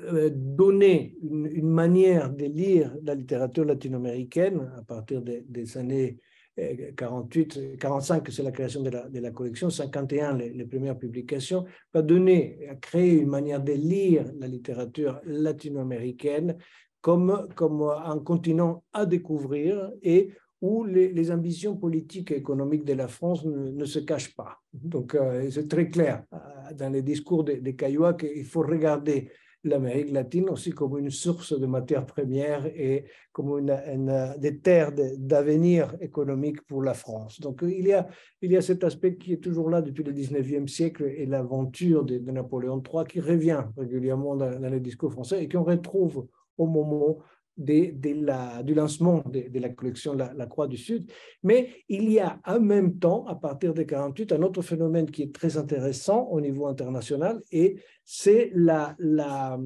euh, donner une, manière de lire la littérature latino-américaine à partir des, années 48, euh, 45, c'est la création de la, collection, 51, les, premières publications, va donner, à créer une manière de lire la littérature latino-américaine comme, comme un continent à découvrir et où les, ambitions politiques et économiques de la France ne, se cachent pas. Donc, euh, c'est très clair euh, dans les discours des de qu'il faut regarder l'Amérique latine aussi comme une source de matières premières et comme des terres d'avenir économique pour la France. Donc euh, il y, a, il y a cet aspect qui est toujours là depuis le 19e siècle et l'aventure de, Napoléon III qui revient régulièrement dans, dans les discours français et qu'on retrouve au moment de, la, du lancement de, la collection la, Croix du Sud, mais il y a en même temps, à partir de 48 un autre phénomène qui est très intéressant au niveau international, et c'est la, la,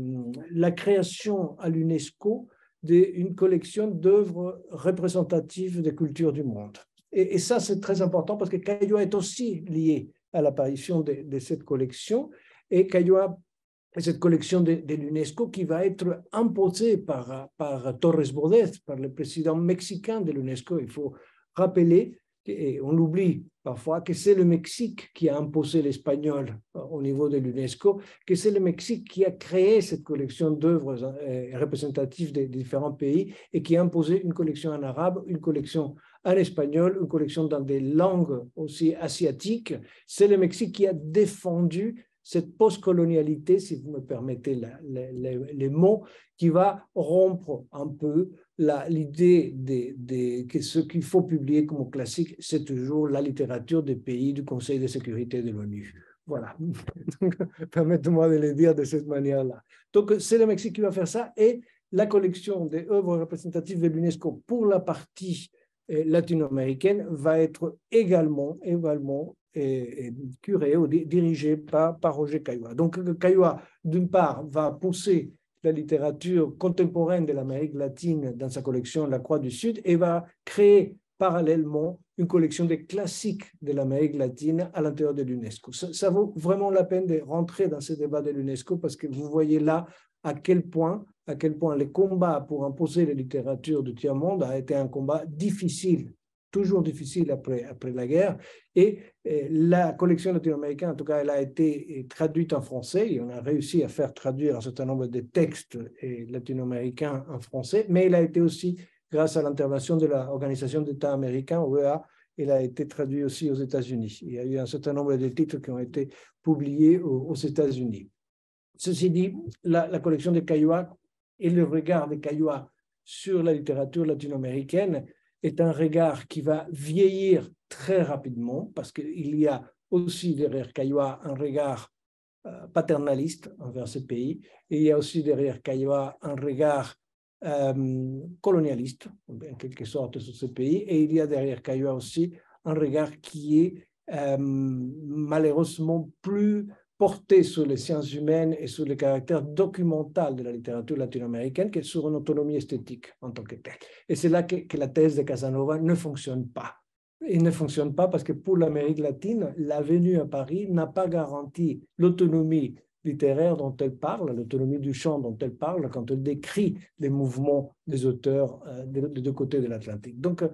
la création à l'UNESCO d'une collection d'œuvres représentatives des cultures du monde. Et, ça, c'est très important parce que Cailloua est aussi lié à l'apparition de, cette collection. Et Cailloua cette collection de, l'UNESCO qui va être imposée par, Torres Bodez par le président mexicain de l'UNESCO. Il faut rappeler, et on l'oublie parfois, que c'est le Mexique qui a imposé l'espagnol au niveau de l'UNESCO, que c'est le Mexique qui a créé cette collection d'œuvres euh, représentatives des différents pays et qui a imposé une collection en arabe, une collection en espagnol, une collection dans des langues aussi asiatiques. C'est le Mexique qui a défendu cette postcolonialité, si vous me permettez les mots, qui va rompre un peu l'idée que ce qu'il faut publier comme classique, c'est toujours la littérature des pays du Conseil de sécurité de l'ONU. Voilà, [LAUGHS] permettez-moi de le dire de cette manière-là. Donc, c'est le Mexique qui va faire ça et la collection des œuvres représentatives de l'UNESCO pour la partie euh, latino-américaine va être également, également et, ou dirigé par, Roger Caillois. Donc euh, Caillois, d'une part, va pousser la littérature contemporaine de l'Amérique latine dans sa collection La Croix du Sud et va créer parallèlement une collection des classiques de l'Amérique latine à l'intérieur de l'UNESCO. Ça, vaut vraiment la peine de rentrer dans ce débat de l'UNESCO parce que vous voyez là à quel point à quel point les combats pour imposer la littérature du tiers-monde a été un combat difficile toujours difficile après, après la guerre. Et euh, la collection latino-américaine, en tout cas, elle a été euh, traduite en français. Et on a réussi à faire traduire un certain nombre de textes euh, latino-américains en français, mais elle a été aussi, grâce à l'intervention de l'Organisation d'État américain, OEA, elle a été traduit aussi aux États-Unis. Il y a eu un certain nombre de titres qui ont été publiés aux, États-Unis. Ceci dit, la, collection de Cailloua et le regard de Cailloua sur la littérature latino-américaine est un regard qui va vieillir très rapidement parce qu'il y a aussi derrière Caillois un regard euh, paternaliste envers ce pays et il y a aussi derrière Caillois un regard euh, colonialiste en quelque sorte sur ce pays et il y a derrière Caillois aussi un regard qui est euh, malheureusement plus portée sur les sciences humaines et sur le caractère documental de la littérature latino-américaine qu'elle sur une autonomie esthétique en tant que telle. Et c'est là que, que, la thèse de Casanova ne fonctionne pas. Elle ne fonctionne pas parce que pour l'Amérique latine, la venue à Paris n'a pas garanti l'autonomie littéraire dont elle parle, l'autonomie du champ dont elle parle quand elle décrit les mouvements des auteurs euh, des deux côtés de l'Atlantique. Donc euh,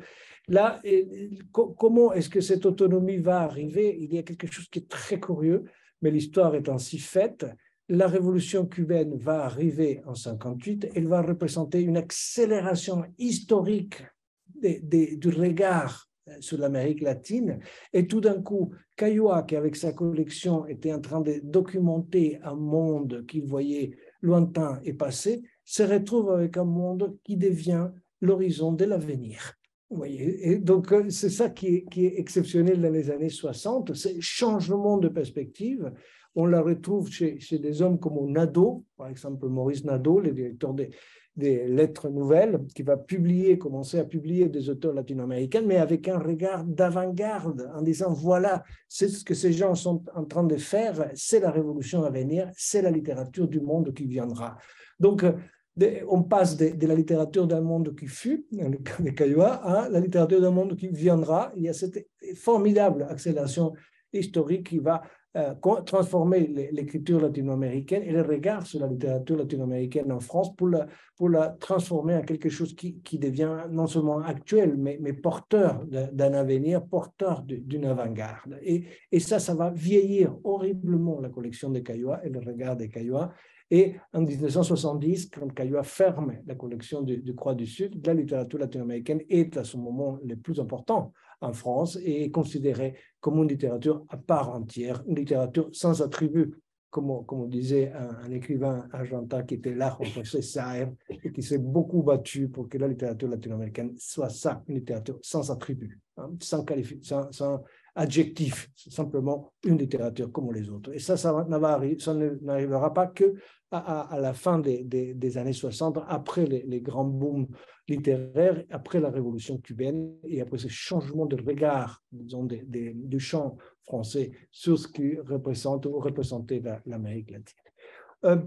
là, euh, comment est-ce que cette autonomie va arriver Il y a quelque chose qui est très curieux mais l'histoire étant ainsi faite. La révolution cubaine va arriver en 58, elle va représenter une accélération historique du regard euh, sur l'Amérique latine. Et tout d'un coup, Cailloua, qui avec sa collection était en train de documenter un monde qu'il voyait lointain et passé, se retrouve avec un monde qui devient l'horizon de l'avenir et donc euh, c'est ça qui est, exceptionnel dans les années 60, ce changement de perspective. On la retrouve chez, des hommes comme Nadeau, par exemple Maurice Nadeau, le directeur des, des Lettres Nouvelles, qui va publier, commencer à publier des auteurs latino-américains, mais avec un regard d'avant-garde, en disant voilà, c'est ce que ces gens sont en train de faire, c'est la révolution à venir, c'est la littérature du monde qui viendra. Donc, euh, on passe de, la littérature d'un monde qui fut, dans le cas des Caillois, à la littérature d'un monde qui viendra. Il y a cette formidable accélération historique qui va euh, transformer l'écriture latino-américaine et le regard sur la littérature latino-américaine en France pour la, transformer en quelque chose qui, devient non seulement actuel, mais, porteur d'un avenir, porteur d'une avant-garde. Et, ça, ça va vieillir horriblement la collection des Caillois et le regard des Caillois. Et en 1970, quand Cailloua ferme la collection du, Croix du Sud, la littérature latino-américaine est à ce moment le plus important en France et est considérée comme une littérature à part entière, une littérature sans attribut, comme, disait un, écrivain argentin qui était là, et qui s'est beaucoup battu pour que la littérature latino-américaine soit ça, une littérature sans attribut, hein, sans, sans, adjectif, simplement une littérature comme les autres. Et ça, ça n'arrivera pas que à, la fin des, des, années 60, après les, grands booms littéraires, après la révolution cubaine et après ce changement de regard, disons, des, du champ français sur ce qui représente ou représentait l'Amérique latine. Euh,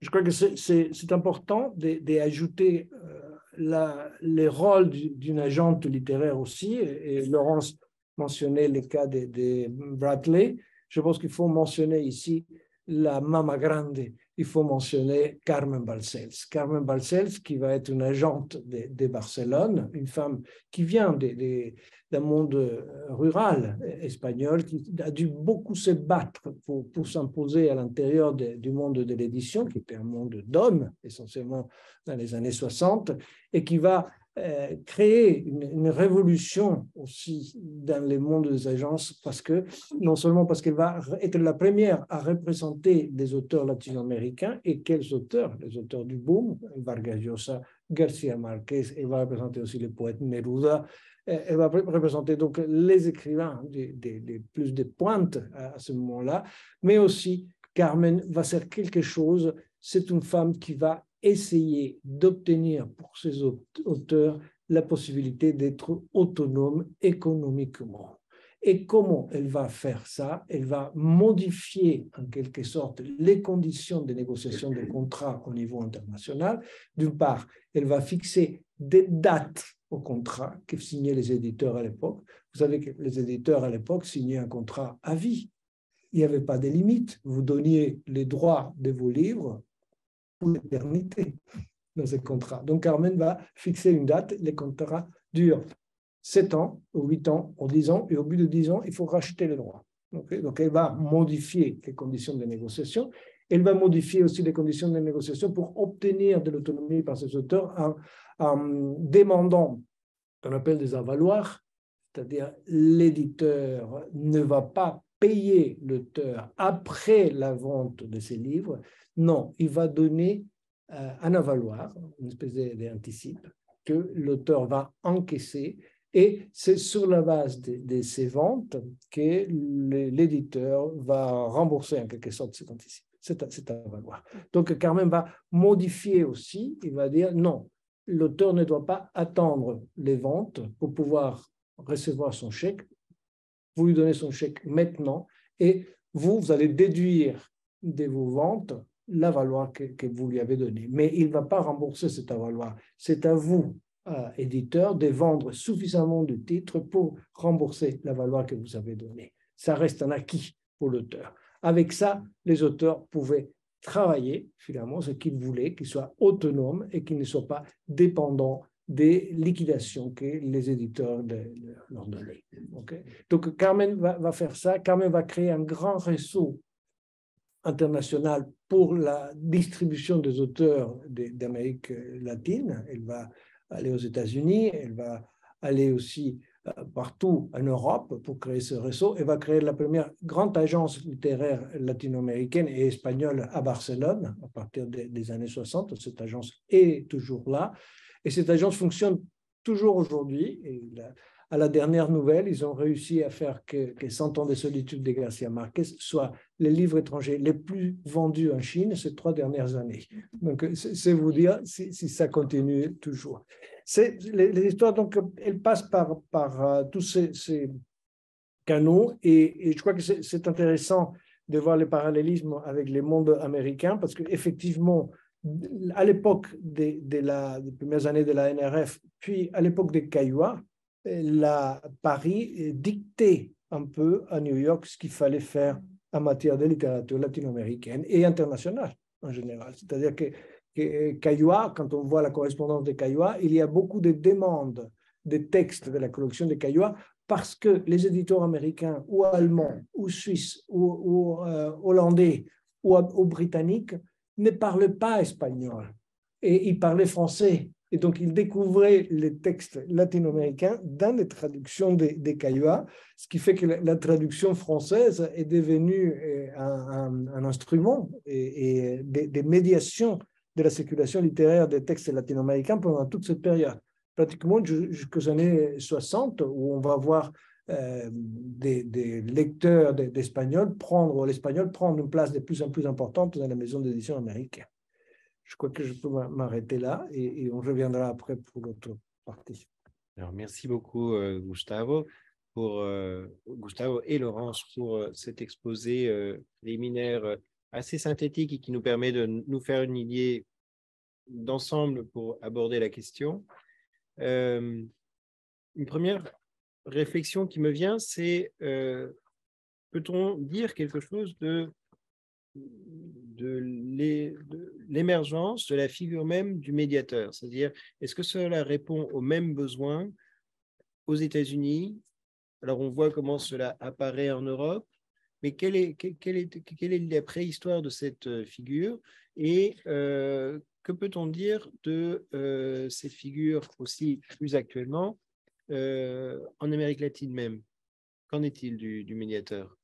je crois que c'est important d'ajouter euh, la, les rôles d'une agente littéraire aussi, et, Laurence mentionnait le cas de Bradley, je pense qu'il faut mentionner ici la Mama Grande, il faut mentionner Carmen Balcells. Carmen Balcells, qui va être une agente de, Barcelone, une femme qui vient d'un monde euh, rural euh, espagnol, qui a dû beaucoup se battre pour s'imposer à l'intérieur du monde de l'édition, qui était un monde d'hommes, essentiellement dans les années 60, et qui va euh, créer une, révolution aussi dans le monde des agences, parce que, non seulement parce qu'elle va être la première à représenter des auteurs latino-américains, et quels auteurs Les auteurs du boom, Vargas Llosa, Garcia Marquez, elle va représenter aussi les poètes Neruda, euh, elle va représenter donc les écrivains des, des, des plus de pointes à, à ce moment-là, mais aussi Carmen va faire quelque chose, c'est une femme qui va essayer d'obtenir pour ces auteurs la possibilité d'être autonomes économiquement. Et comment elle va faire ça Elle va modifier en quelque sorte les conditions de négociation des contrats au niveau international. D'une part, elle va fixer des dates au contrat que signaient les éditeurs à l'époque. Vous savez que les éditeurs à l'époque signaient un contrat à vie. Il n'y avait pas de limites. Vous donniez les droits de vos livres pour l'éternité dans ce contrat. Donc Carmen va fixer une date, les contrats durent 7 ans, ou 8 ans, ou 10 ans, et au bout de 10 ans, il faut racheter le droit. Donc elle va modifier les conditions de négociation, elle va modifier aussi les conditions de négociation pour obtenir de l'autonomie par ses auteurs en, en demandant qu'on appelle des avaloirs, c'est-à-dire l'éditeur ne va pas payer l'auteur après la vente de ses livres, non, il va donner euh, un avaloir, une espèce d'anticipe, que l'auteur va encaisser. Et c'est sur la base de, ces ventes que l'éditeur va rembourser en quelque sorte cet anticipe, cet avaloir. Donc Carmen va modifier aussi, il va dire non, l'auteur ne doit pas attendre les ventes pour pouvoir recevoir son chèque. Vous lui donnez son chèque maintenant et vous, vous allez déduire de vos ventes la que, que vous lui avez donnée, Mais il ne va pas rembourser cette valoir. C'est à vous, euh, éditeur, de vendre suffisamment de titres pour rembourser la valeur que vous avez donnée. Ça reste un acquis pour l'auteur. Avec ça, les auteurs pouvaient travailler finalement ce qu'ils voulaient, qu'ils soient autonomes et qu'ils ne soient pas dépendants des liquidations que les éditeurs leur donnaient. Donc Carmen va, va, faire ça, Carmen va créer un grand réseau internationale pour la distribution des auteurs d'Amérique euh, latine. Elle va aller aux États-Unis, elle va aller aussi euh, partout en Europe pour créer ce réseau et va créer la première grande agence littéraire latino-américaine et espagnole à Barcelone à partir des, années 60. Cette agence est toujours là et cette agence fonctionne toujours aujourd'hui. À la dernière nouvelle, ils ont réussi à faire que, que 100 ans de solitude de Garcia Marquez soit les livres étrangers les plus vendus en Chine ces trois dernières années. Donc, c'est vous dire si, ça continue toujours. c'est les, histoires, donc, elles passent par, par euh, tous ces, canaux et, je crois que c'est intéressant de voir les parallélismes avec les mondes américains parce qu'effectivement, à l'époque des, des, des, premières années de la NRF, puis à l'époque des Caillois, la Paris dictait un peu à New York ce qu'il fallait faire en matière de littérature latino-américaine et internationale en général. C'est-à-dire que, que euh, quand on voit la correspondance de Cailloua, il y a beaucoup de demandes de textes de la collection de Cailloua parce que les éditeurs américains ou allemands ou suisses ou, euh, hollandais ou, britanniques ne parlent pas espagnol et ils parlent français et donc, il découvrait les textes latino-américains dans les traductions des, des ce qui fait que la, traduction française est devenue euh, un, instrument et, des, médiations de la circulation littéraire des textes latino-américains pendant toute cette période, pratiquement jusqu'aux années 60, où on va voir euh, des, lecteurs d'espagnol prendre l'espagnol prendre une place de plus en plus importante dans la maison d'édition américaine je crois que je peux m'arrêter là et, on reviendra après pour l'autre partie. Alors, merci beaucoup, euh, Gustavo, pour, euh, Gustavo et Laurence pour euh, cet exposé liminaire assez synthétique et qui nous permet de nous faire une idée d'ensemble pour aborder la question. une première réflexion qui me vient, c'est peut-on dire quelque chose de, de, les, de l'émergence de la figure même du médiateur. C'est-à-dire, est-ce que cela répond aux mêmes besoins aux États-Unis Alors, on voit comment cela apparaît en Europe, mais quelle est, quelle est, la préhistoire de cette euh, figure et euh, que peut-on dire de euh, cette figure aussi plus actuellement euh, en Amérique latine même Qu'en est-il du médiateur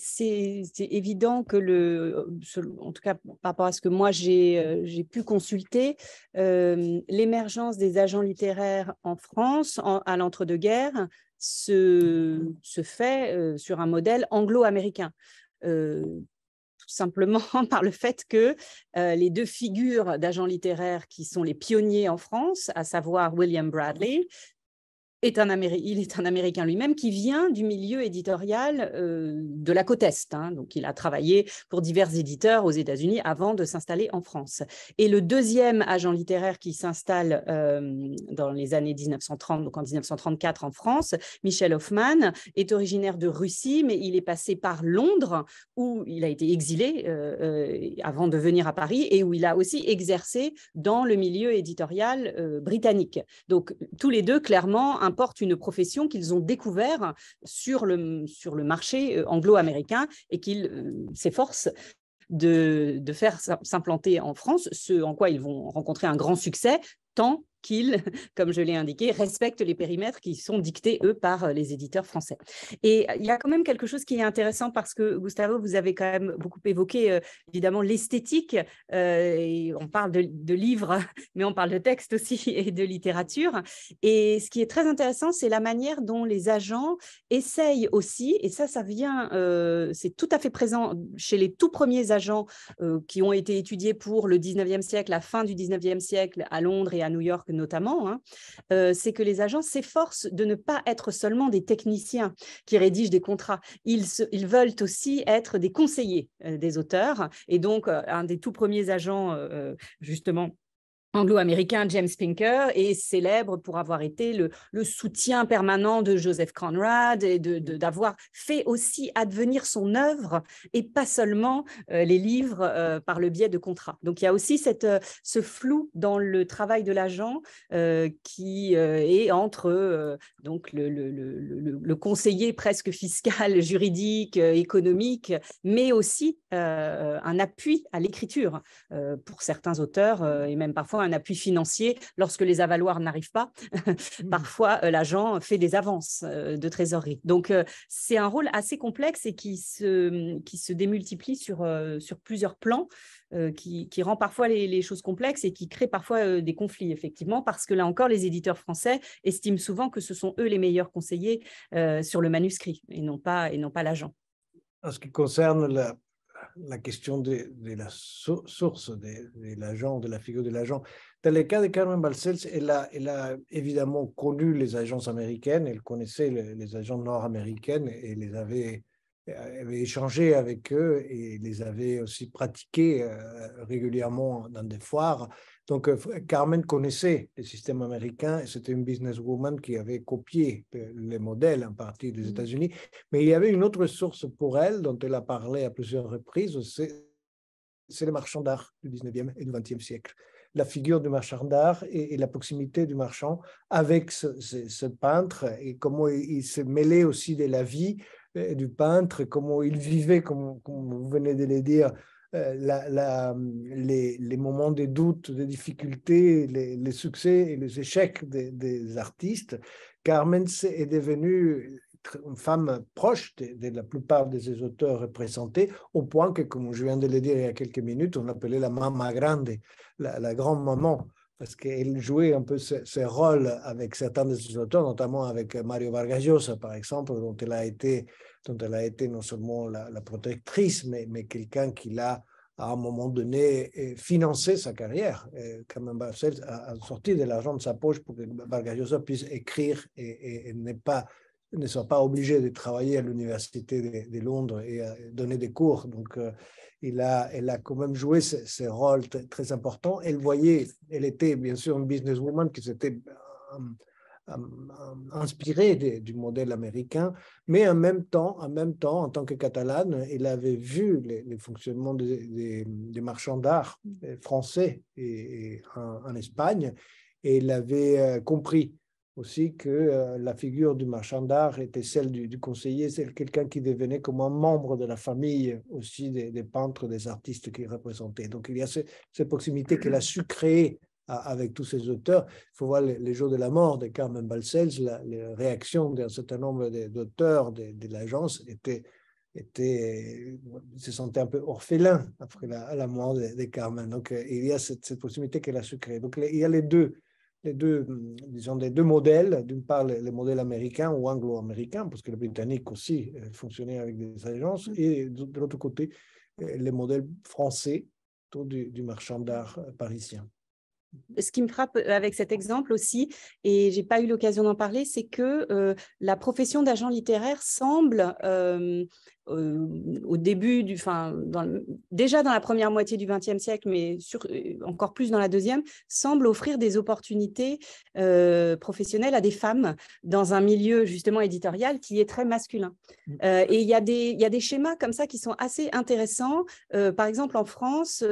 c'est évident que le, euh, en tout cas par rapport à ce que moi j'ai euh, pu consulter, euh, l'émergence des agents littéraires en France à l'entre-deux-guerres se, mmh. se, fait sur un modèle anglo-américain. tout simplement [LAUGHS] par le fait que les deux figures d'agents littéraires qui sont les pionniers en France, à savoir William Bradley, est un il est un Américain lui-même qui vient du milieu éditorial euh, de la côte Est. Hein. donc, il a travaillé pour divers éditeurs aux États-Unis avant de s'installer en France. Et le deuxième agent littéraire qui s'installe euh, dans les années 1930, donc en 1934 en France, Michel Hoffman, est originaire de Russie, mais il est passé par Londres, où il a été exilé euh, avant de venir à Paris et où il a aussi exercé dans le milieu éditorial britannique. Donc, tous les deux, clairement, importe une profession qu'ils ont découvert sur le, sur le marché euh, anglo-américain et qu'ils euh, s'efforcent de, de, faire s'implanter en France, ce en quoi ils vont rencontrer un grand succès, tant qu'ils, [LAUGHS] comme je l'ai indiqué, respectent les périmètres qui sont dictés, eux, par euh, les éditeurs français. Et euh, il y a quand même quelque chose qui est intéressant parce que, Gustavo, vous avez quand même beaucoup évoqué, euh, évidemment, l'esthétique. on parle de, livres, [LAUGHS] mais on parle de textes aussi [LAUGHS] et de littérature. Et ce qui est très intéressant, c'est la manière dont les agents essayent aussi, et ça, ça vient, c'est tout à fait présent chez les tout premiers agents qui ont été étudiés pour le 19e siècle, la fin du 19e siècle, à Londres et à New York notamment, hein, euh, c'est que les agents s'efforcent de ne pas être seulement des techniciens qui rédigent des contrats. Ils, veulent aussi être des conseillers euh, des auteurs. Et donc, euh, un des tout premiers agents, justement, anglo-américain James Pinker est célèbre pour avoir été le, soutien permanent de Joseph Conrad et d'avoir de, d'avoir fait aussi advenir son œuvre et pas seulement euh, les livres euh, par le biais de contrats. Donc il y a aussi cette, euh, ce flou dans le travail de l'agent qui est entre donc le, le, conseiller presque fiscal, [LAUGHS] juridique, économique, mais aussi un appui à l'écriture pour certains auteurs et même parfois un appui financier lorsque les avaloirs n'arrivent pas. [LAUGHS] Mmh. parfois, euh, l'agent fait des avances euh, de trésorerie. Donc, euh, c'est un rôle assez complexe et qui se, mmh, qui se démultiplie sur, sur plusieurs plans, qui, qui rend parfois les, les, choses complexes et qui crée parfois des conflits, effectivement, parce que là encore, les éditeurs français estiment souvent que ce sont eux les meilleurs conseillers sur le manuscrit et non pas, et non pas l'agent. En ce qui concerne la la question de, la source de, l'agent, de la figure de l'agent. Dans le cas de Carmen Balcells, elle a, évidemment connu les agences américaines, elle connaissait les, agences nord-américaines et les avait, euh, avait échangé avec eux et les avait aussi pratiquées euh, régulièrement dans des foires. Donc, euh, Carmen connaissait le système américain. C'était une businesswoman qui avait copié euh, les modèles en partie des mmh. États-Unis. Mais il y avait une autre source pour elle, dont elle a parlé à plusieurs reprises, c'est les marchands d'art du 19e et du 20e siècle. La figure du marchand d'art et, la proximité du marchand avec ce, peintre et comment il, se mêlait aussi de la vie euh, du peintre, comment il vivait, comme vous venez de le dire, euh, la, euh, les, moments de doute, de difficultés, les, succès et les échecs des, artistes. Carmen est devenue une femme proche de, la plupart de ces auteurs représentés, au point que, comme je viens de le dire il y a quelques minutes, on l'appelait la maman grande, la, la grande maman, parce qu'elle jouait un peu ce, ce, rôle avec certains de ses auteurs, notamment avec Mario Vargas Llosa, par exemple, dont elle a été dont elle a été non seulement la, protectrice, mais, mais quelqu'un qui l'a, à un moment donné, euh, financé sa carrière. quand a, a sorti de l'argent de sa poche pour que Vargas puisse écrire et, n'est pas ne soit pas obligé de travailler à l'université de, Londres et euh, donner des cours. Donc, euh, il a, elle a quand même joué ce, ce rôle très important. Elle voyait, elle était bien sûr une businesswoman qui s'était euh, inspiré du modèle américain, mais en même temps, en même temps, en tant que catalane, il avait vu les, fonctionnement fonctionnements des, marchands d'art français et, en, Espagne, et il avait euh, compris aussi que euh, la figure du marchand d'art était celle du, conseiller, c'est quelqu'un qui devenait comme un membre de la famille aussi des, peintres, des artistes qu'il représentait. Donc il y a cette proximité qu'il a su créer avec tous ces auteurs. Il faut voir les, jours de la mort de Carmen Balsels, la, les réactions d'un certain nombre d'auteurs de, l'agence étaient, étaient, se sentaient un peu orphelins après la, mort de, Carmen. Donc euh, il y a cette, possibilité qu'elle a su Donc il y a les deux, les deux, hum, disons, les deux modèles, d'une part les, modèles américains ou anglo-américains, parce que le britannique aussi euh, fonctionnait avec des agences, mm. et de l'autre côté, euh, les modèles français autour du marchand d'art parisien ce qui me frappe euh, avec cet exemple aussi, et j'ai pas eu l'occasion d'en parler, c'est que euh, la profession d'agent littéraire semble euh, euh, au début du, enfin, déjà dans la première moitié du XXe siècle, mais sur, euh, encore plus dans la deuxième, semble offrir des opportunités euh, professionnelles à des femmes dans un milieu justement éditorial qui est très masculin. Mm. et il y, a des, y a des schémas comme ça qui sont assez intéressants. par exemple, en France,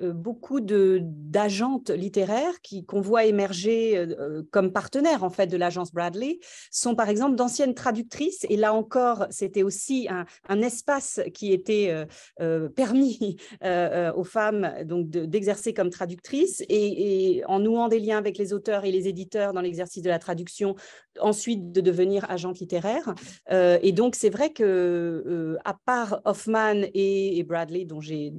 beaucoup d'agentes littéraires qui, qu'on voit émerger comme partenaires en fait de l'agence Bradley sont par exemple d'anciennes traductrices. Et là encore, c'était aussi un, un espace qui était euh, euh, permis euh, aux femmes donc d'exercer comme traductrices et, en nouant des liens avec les auteurs et les éditeurs dans l'exercice de la traduction, ensuite de devenir agente littéraire. et donc c'est vrai que à part Hoffman et Bradley dont j'ai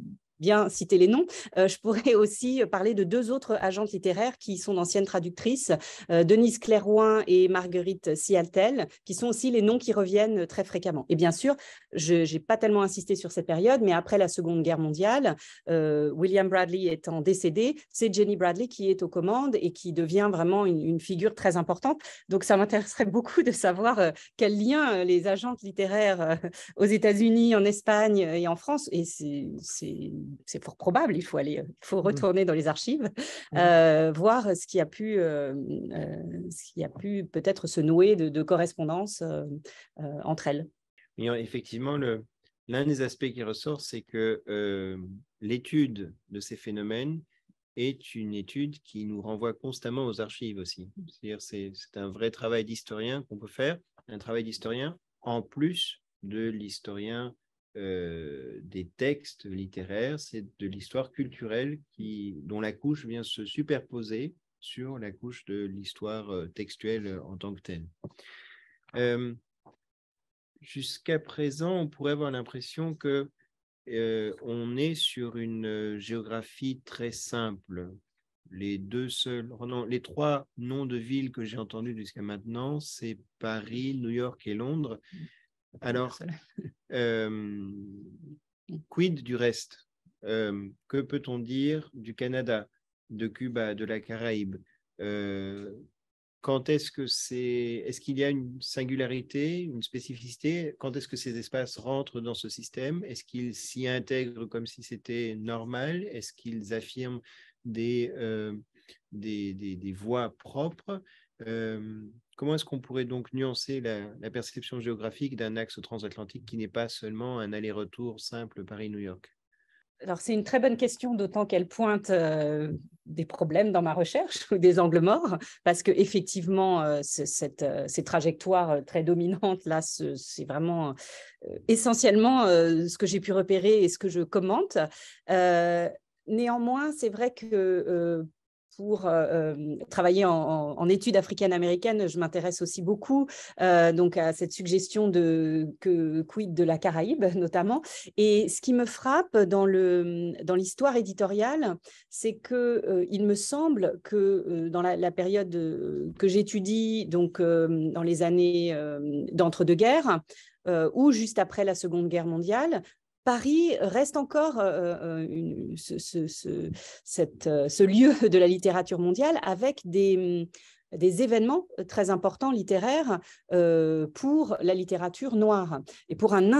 bien citer les noms, euh, je pourrais [LAUGHS] aussi parler de deux autres agentes littéraires qui sont d'anciennes traductrices, euh, Denise Clairouin et Marguerite Sialtel, qui sont aussi les noms qui reviennent très fréquemment. Et bien sûr, je n'ai pas tellement insisté sur cette période, mais après la Seconde Guerre mondiale, euh, William Bradley étant décédé, c'est Jenny Bradley qui est aux commandes et qui devient vraiment une, figure très importante. Donc ça m'intéresserait [LAUGHS] beaucoup de savoir quel lien les agentes littéraires aux États-Unis, en Espagne et en France, et c'est c'est fort probable, il faut aller, euh, il faut mmh. retourner dans les archives, mmh. euh, voir ce qui a pu, euh, ce qui a pu peut-être se nouer de, correspondances entre elles. effectivement, l'un des aspects qui ressort, c'est que l'étude de ces phénomènes est une étude qui nous renvoie constamment aux archives aussi. C'est-à-dire, c'est un vrai travail d'historien qu'on peut faire, un travail d'historien en plus de l'historien euh, des textes littéraires, c'est de l'histoire culturelle qui, dont la couche vient se superposer sur la couche de l'histoire euh, textuelle euh, en tant que telle. Jusqu'à présent, on pourrait avoir l'impression que on est sur une géographie très simple. Les deux seuls, oh les trois noms de villes que j'ai entendus jusqu'à maintenant, c'est Paris, New York et Londres. Alors, [LAUGHS] euh, quid du reste euh, Que peut-on dire du Canada, de Cuba, de la Caraïbe euh, Quand est-ce que c'est Est-ce qu'il y a une singularité, une spécificité Quand est-ce que ces espaces rentrent dans ce système Est-ce qu'ils s'y intègrent comme si c'était normal Est-ce qu'ils affirment des, des, des voies propres euh, comment est-ce qu'on pourrait donc nuancer la, perception géographique d'un axe transatlantique qui n'est pas seulement un aller-retour simple Paris-New York alors, c'est une très bonne question, d'autant qu'elle pointe euh, des problèmes dans ma recherche [LAUGHS] ou des angles morts, parce que effectivement, euh, ces trajectoires très dominantes là, c'est vraiment essentiellement ce que j'ai pu repérer et ce que je commente. Néanmoins, c'est vrai que pour euh, euh, travailler en, études africaines-américaines, je m'intéresse aussi beaucoup euh, donc à cette suggestion de que quid de la Caraïbe [LAUGHS] notamment. Et ce qui me frappe dans le dans l'histoire éditoriale, c'est que il me semble que dans la, période que j'étudie, donc dans les années d'entre-deux-guerres, ou juste après la Seconde Guerre mondiale, Paris reste encore euh, euh, euh, ce, lieu [LAUGHS] de la littérature mondiale avec des, hum, événements très importants littéraires pour la littérature noire et pour un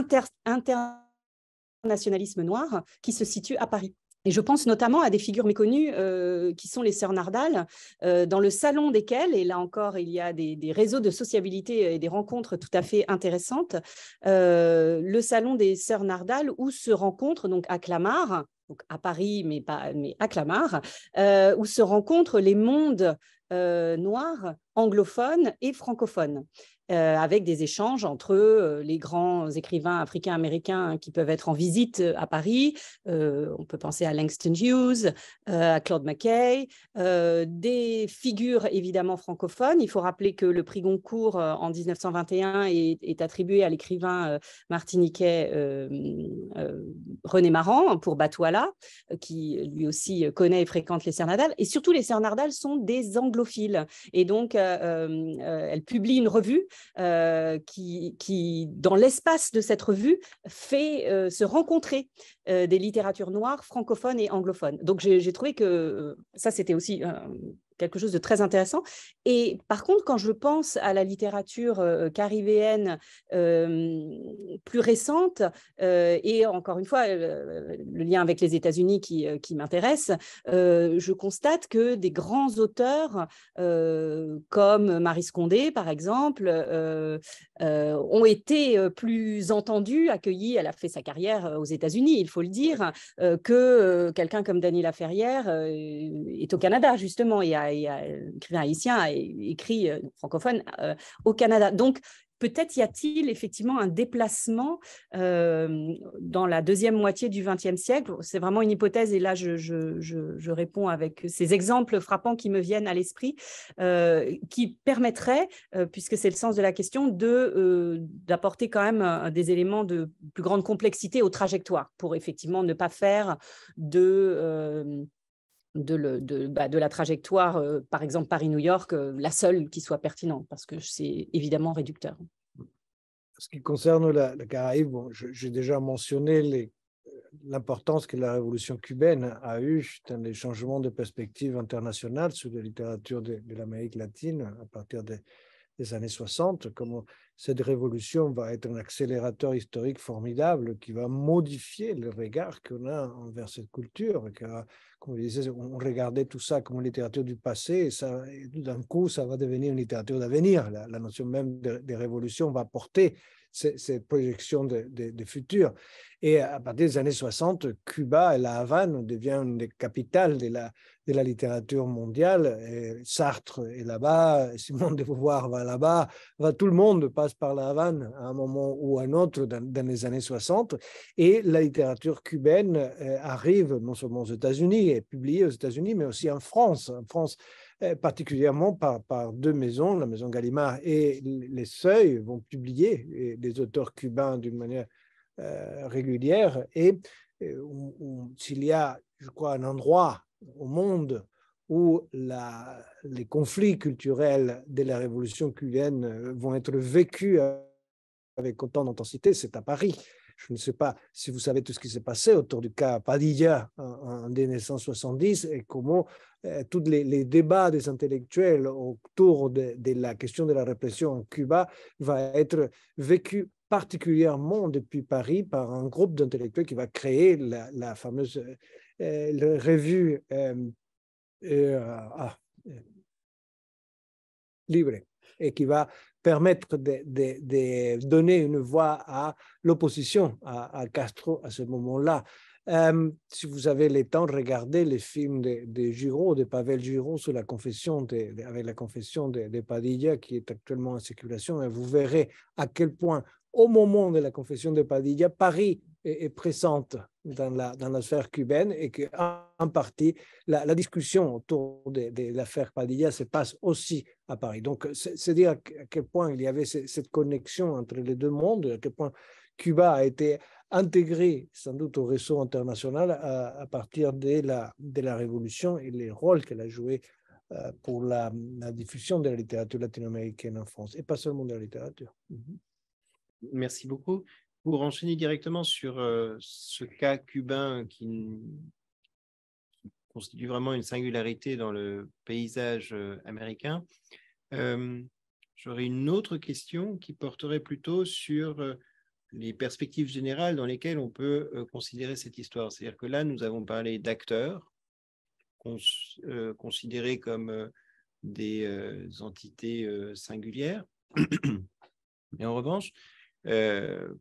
internationalisme noir qui se situe à Paris. Et je pense notamment à des figures méconnues euh, qui sont les sœurs Nardal, euh, dans le salon desquelles, et là encore, il y a des, réseaux de sociabilité et des rencontres tout à fait intéressantes, euh, le salon des sœurs Nardal où se rencontrent donc à Clamart, donc à Paris, mais, mais à Clamart, où se rencontrent les mondes noirs, anglophones et francophones. Euh, avec des échanges entre euh, les grands écrivains africains américains hein, qui peuvent être en visite euh, à Paris. on peut penser à Langston Hughes, à Claude McKay, des figures évidemment francophones. Il faut rappeler que le prix Goncourt en 1921 est, attribué à l'écrivain martiniquais René Maran hein, pour Batouala, qui lui aussi connaît et fréquente les Cernardales. Et surtout, les Cernardales sont des anglophiles. Et donc, elle publie une revue euh, qui, dans l'espace de cette revue, fait euh, se rencontrer euh, des littératures noires francophones et anglophones. Donc j'ai trouvé que ça, c'était aussi quelque chose de très intéressant. Et par contre, quand je pense à la littérature euh, caribéenne euh, plus récente, euh, et encore une fois, le lien avec les États-Unis qui, qui m'intéresse, je constate que des grands auteurs comme Marie Scondé, par exemple, ont été plus entendus, accueillis. Elle a fait sa carrière aux États-Unis, il faut le dire, que quelqu'un comme Daniela Ferrière est au Canada, justement, et a écrivain haïtien et écrit euh, francophone euh, au Canada. Donc, peut-être y a-t-il effectivement un déplacement euh, dans la deuxième moitié du XXe siècle. C'est vraiment une hypothèse et là, je, réponds avec ces exemples frappants qui me viennent à l'esprit, qui permettraient, puisque c'est le sens de la question, d'apporter quand même des éléments de plus grande complexité aux trajectoires pour effectivement ne pas faire de bah, de, la trajectoire, euh, par exemple Paris-New York, euh, la seule qui soit pertinente, parce que c'est évidemment réducteur. En Ce qui concerne la, Caraïbe, bon, j'ai déjà mentionné l'importance que la révolution cubaine a eue dans les changements de perspective internationale sur la littérature de, l'Amérique latine à partir des, années 60, comme cette révolution va être un accélérateur historique formidable qui va modifier le regard qu'on a envers cette culture. comme je disais, on regardait tout ça comme une littérature du passé et, ça, tout d'un coup, ça va devenir une littérature d'avenir. La, notion même des révolutions va porter cette projection de, futur. Et à partir des années 60, Cuba et la Havane deviennent une des capitales de la, littérature mondiale. Et Sartre est là-bas, Simone de Beauvoir va là-bas, va, tout le monde passe par la Havane à un moment ou à un autre dans, les années 60. Et la littérature cubaine euh, arrive non seulement aux États-Unis, est publiée aux États-Unis, mais aussi en France. En France, eh, particulièrement par, deux maisons, la maison Gallimard et les Seuils vont publier des auteurs cubains d'une manière euh, régulière. Et, euh, s'il y a, je crois, un endroit au monde où les conflits culturels de la révolution cubaine euh, vont être vécus avec autant d'intensité, c'est à Paris je ne sais pas si vous savez tout ce qui s'est passé autour du cas Padilla en, 1970 et comment euh, tous les, débats des intellectuels autour de, la question de la répression en Cuba va être vécu particulièrement depuis Paris par un groupe d'intellectuels qui va créer la, fameuse euh, revue euh, ah, Libre et qui va permettre de, donner une voix à l'opposition à, Castro à ce moment-là. Euh, si vous avez le temps, regardez les films de, de Giraud, de Pavel Giraud, sur la confession avec la confession de, Padilla qui est actuellement en circulation, et vous verrez à quel point au moment de la confession de Padilla, Paris est, présente dans la, dans la sphère cubaine et que en partie, la, discussion autour de, l'affaire Padilla se passe aussi à Paris. Donc, c'est dire à quel point il y avait cette connexion entre les deux mondes, à quel point Cuba a été intégré sans doute au réseau international à, partir de la, de la Révolution et les rôles qu'elle a joués euh, pour la, diffusion de la littérature latino-américaine en France, et pas seulement de la littérature. Mm-hmm. Merci beaucoup. Pour enchaîner directement sur euh, ce cas cubain qui, constitue vraiment une singularité dans le paysage euh, américain, euh, j'aurais une autre question qui porterait plutôt sur les perspectives générales dans lesquelles on peut considérer cette histoire. C'est-à-dire que là, nous avons parlé d'acteurs considérés comme des entités singulières. mais [CLEARS THROAT] en revanche, euh,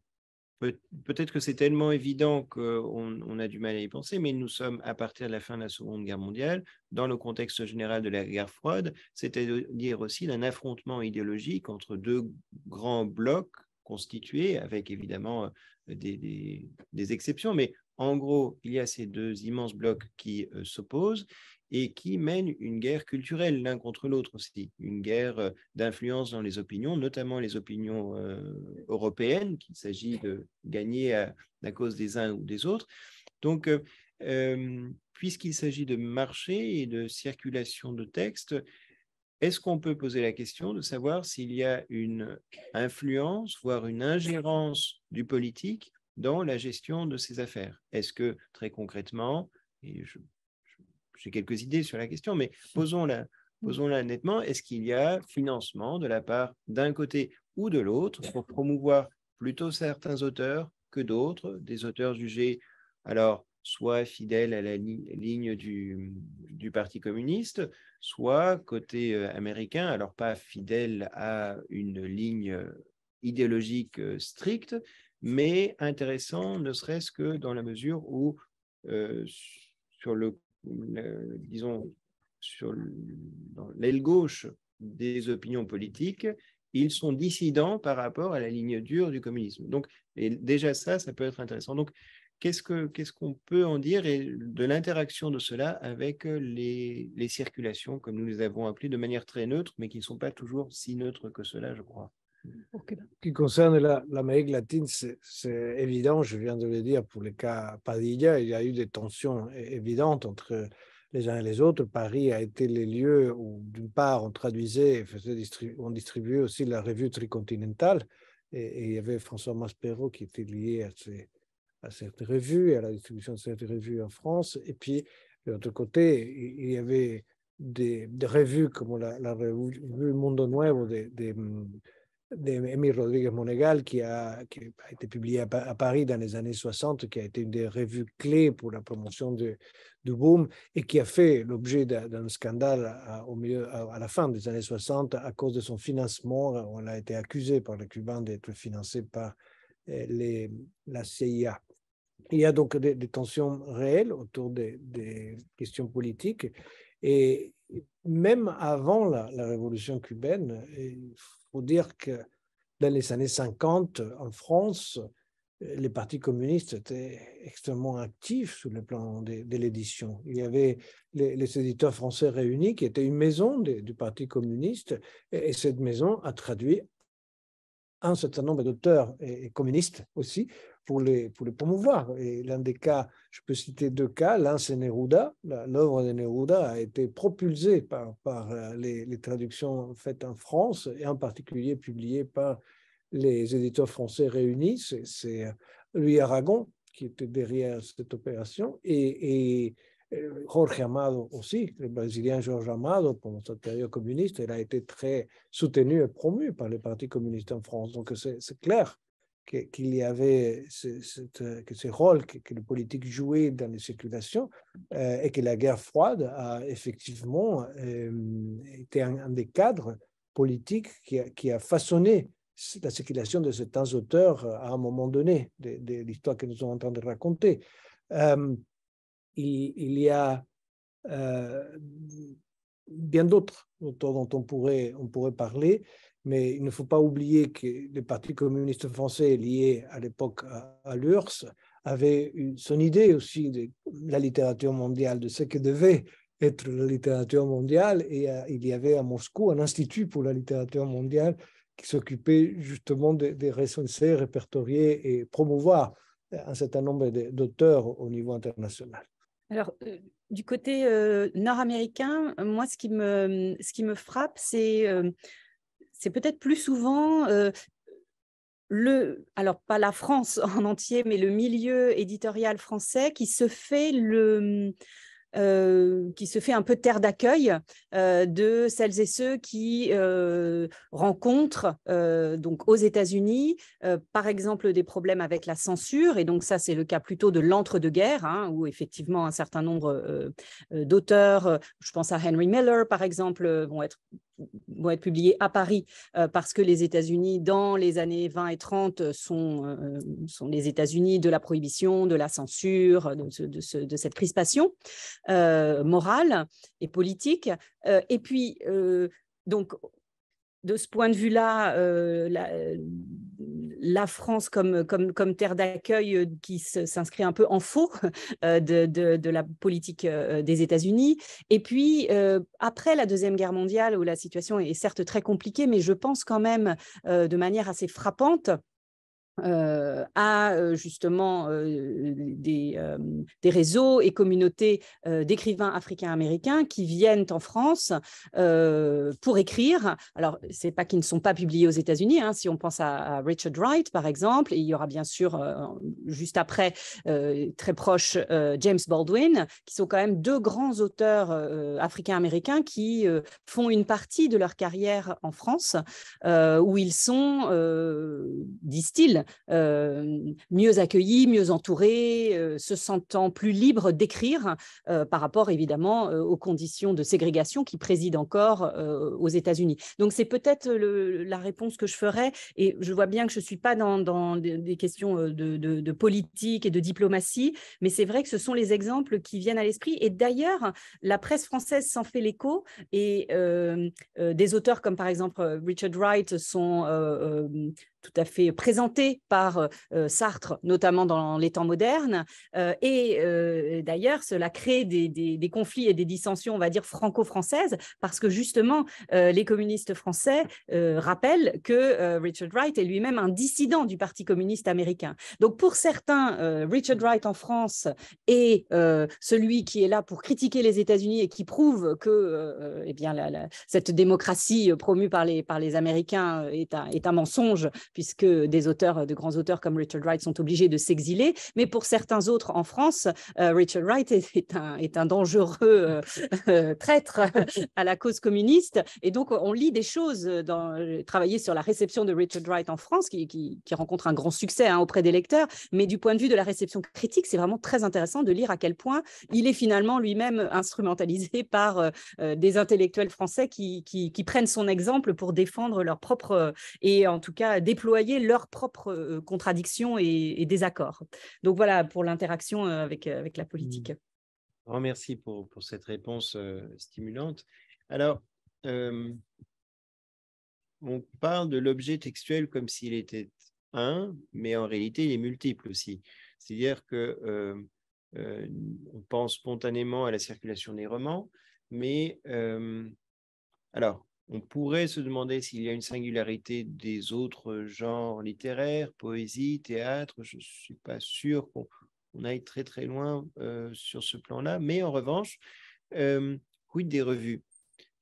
peut-être que c'est tellement évident qu'on on a du mal à y penser, mais nous sommes, à partir de la fin de la Seconde Guerre mondiale, dans le contexte général de la guerre froide, c'est-à-dire aussi d'un affrontement idéologique entre deux grands blocs constitués, avec évidemment euh, des exceptions, mais en gros, il y a ces deux immenses blocs qui euh, s'opposent et qui mènent une guerre culturelle l'un contre l'autre aussi, une guerre euh, d'influence dans les opinions, notamment les opinions euh, européennes, qu'il s'agit de gagner à, à, cause des uns ou des autres. Donc, puisqu'il s'agit de marché et de circulation de textes, est-ce qu'on peut poser la question de savoir s'il y a une influence, voire une ingérence du politique dans la gestion de ces affaires. Est-ce que, très concrètement, et j'ai quelques idées sur la question, mais posons-la nettement, est-ce qu'il y a financement de la part d'un côté ou de l'autre pour promouvoir plutôt certains auteurs que d'autres, des auteurs jugés, alors, soit fidèles à la ligne du, du, Parti communiste, soit côté euh, américain, alors pas fidèles à une ligne euh, idéologique euh, stricte, mais intéressant ne serait-ce que dans la mesure où, euh, sur le, disons, sur l'aile gauche des opinions politiques, ils sont dissidents par rapport à la ligne dure du communisme. Donc, déjà ça, ça peut être intéressant. Donc, qu'est-ce qu'on peut en dire de l'interaction de cela avec euh, les, les circulations, comme nous les avons appelées, de manière très neutre, mais qui ne sont pas toujours si neutres que cela, je crois. Ce Qui concerne l'Amérique la, latine, c'est évident, je viens de le dire, pour le cas Padilla, il y a eu des tensions évidentes entre les uns et les autres. Paris a été le lieu où, d'une part, on traduisait et faisait on distribuait aussi la revue tricontinentale. Et, il y avait François Maspero qui était lié à, ces, à cette revue et à la distribution de cette revue en France. Et puis, de l'autre côté, il y avait des, revues comme la, la revue Mundo Nuevo des, des d'Émile Rodriguez monegal qui a, qui a, été publié à, Paris dans les années 60, qui a été une des revues clés pour la promotion du, boom et qui a fait l'objet d'un scandale à, au milieu, à, la fin des années 60 à cause de son financement. On a été accusé par les Cubains d'être financé par eh, les, la CIA. Il y a donc des, tensions réelles autour des, questions politiques et même avant la, révolution cubaine, il pour dire que dans les années 50, en France, les partis communistes étaient extrêmement actifs sur le plan de, l'édition. Il y avait les, éditeurs français réunis qui étaient une maison du Parti communiste et, cette maison a traduit un certain nombre d'auteurs et communistes aussi pour les, pour les promouvoir. Et l'un des cas, je peux citer deux cas. L'un, c'est Neruda. L'œuvre de Neruda a été propulsée par, par euh, les, traductions faites en France et en particulier publiées par les éditeurs français réunis. C'est euh, Louis Aragon qui était derrière cette opération et, euh, Jorge Amado aussi, le Brésilien Jorge Amado, pour sa période communiste, il a été très soutenu et promu par le Parti communiste en France. Donc c'est clair qu'il y avait ce, que ces rôle que, que, le politique jouait dans les circulations euh, et que la guerre froide a effectivement euh, été un, des cadres politiques qui a, façonné la circulation de certains auteurs euh, à un moment donné de, l'histoire que nous sommes en train de raconter. il, y a bien d'autres auteurs dont on pourrait, on pourrait parler, mais il ne faut pas oublier que le Parti communiste français, lié à l'époque à, l'URSS, avait son idée aussi de la littérature mondiale, de ce que devait être la littérature mondiale. Et euh, il y avait à Moscou un institut pour la littérature mondiale qui s'occupait justement de, de, recenser, répertorier et promouvoir euh, un certain nombre d'auteurs au niveau international. Alors, euh, du côté nord-américain, moi, ce qui me, ce qui me frappe, c'est c'est peut-être plus souvent euh, le, alors pas la France [LAUGHS] en entier, mais le milieu éditorial français qui se fait le, euh, qui se fait un peu terre d'accueil euh, de celles et ceux qui rencontrent donc aux États-Unis, par exemple, des problèmes avec la censure. Et donc ça, c'est le cas plutôt de l'entre-deux-guerres, hein, où effectivement un certain nombre d'auteurs, je pense à Henry Miller par exemple, vont être vont être publiés à Paris euh, parce que les États-Unis, dans les années 20 et 30, euh, sont, euh, sont les États-Unis de la prohibition, de la censure, de, de, cette crispation morale et politique. et puis, donc, de ce point de vue-là, la France comme, terre d'accueil euh, qui s'inscrit un peu en faux euh, de la politique euh, des États-Unis. Et puis, après la Deuxième Guerre mondiale, où la situation est certes très compliquée, mais je pense quand même de manière assez frappante euh, à euh, justement euh, des, réseaux et communautés d'écrivains africains-américains qui viennent en France pour écrire. Alors, ce n'est pas qu'ils ne sont pas publiés aux États-Unis, hein. si on pense à, Richard Wright, par exemple, il y aura bien sûr, juste après, très proche, James Baldwin, qui sont quand même deux grands auteurs africains-américains qui font une partie de leur carrière en France, où ils sont, disent-ils, euh, mieux accueillis, mieux entourés, euh, se sentant plus libres d'écrire euh, par rapport évidemment aux conditions de ségrégation qui président encore aux États-Unis. Donc c'est peut-être la réponse que je ferais et je vois bien que je ne suis pas dans, des questions de, politique et de diplomatie, mais c'est vrai que ce sont les exemples qui viennent à l'esprit et d'ailleurs la presse française s'en fait l'écho et des auteurs comme par exemple Richard Wright sont tout à fait présenté par euh, Sartre, notamment dans les temps modernes. Euh, et euh, d'ailleurs, cela crée des, conflits et des dissensions, on va dire, franco-françaises, parce que justement, les communistes français rappellent que Richard Wright est lui-même un dissident du Parti communiste américain. Donc pour certains, Richard Wright en France est celui qui est là pour critiquer les États-Unis et qui prouve que eh bien, cette démocratie promue par les, par les Américains est un, est un mensonge puisque des auteurs, de grands auteurs comme Richard Wright sont obligés de s'exiler. Mais pour certains autres en France, euh, Richard Wright est, un, est un dangereux euh, euh, traître [LAUGHS] à la cause communiste. Et donc, on lit des choses. Dans, travailler sur la réception de Richard Wright en France, qui, qui, rencontre un grand succès hein, auprès des lecteurs. Mais du point de vue de la réception critique, c'est vraiment très intéressant de lire à quel point il est finalement lui-même instrumentalisé [LAUGHS] par des intellectuels français qui, qui, prennent son exemple pour défendre leur propre et en tout cas déployer, déployer leurs propres euh, contradictions et, et désaccords. Donc voilà pour l'interaction euh, avec, euh, avec la politique. Oh, merci pour, pour, cette réponse stimulante. Alors, on parle de l'objet textuel comme s'il était un, mais en réalité, il est multiple aussi. C'est-à-dire que on pense spontanément à la circulation des romans, mais alors on pourrait se demander s'il y a une singularité des autres genres littéraires, poésie, théâtre. Je ne suis pas sûr qu'on aille très très loin euh, sur ce plan-là. Mais en revanche, oui, euh, des revues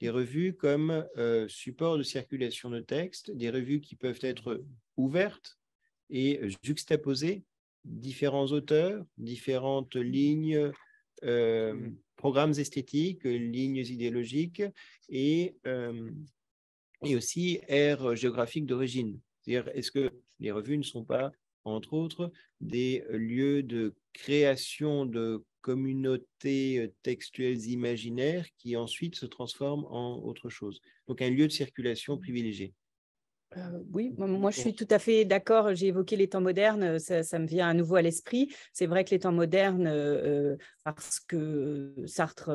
Des revues comme euh, support de circulation de textes, des revues qui peuvent être ouvertes et juxtaposées, différents auteurs, différentes lignes. Mmh programmes esthétiques, lignes idéologiques et, euh, aussi aires géographiques d'origine. dire est-ce que les revues ne sont pas, entre autres, des lieux de création de communautés textuelles imaginaires qui ensuite se transforment en autre chose. Donc un lieu de circulation privilégié. Euh, oui, moi je suis tout à fait d'accord. J'ai évoqué les temps modernes, euh, ça, me vient à nouveau à l'esprit. C'est vrai que les temps modernes, euh, parce que Sartre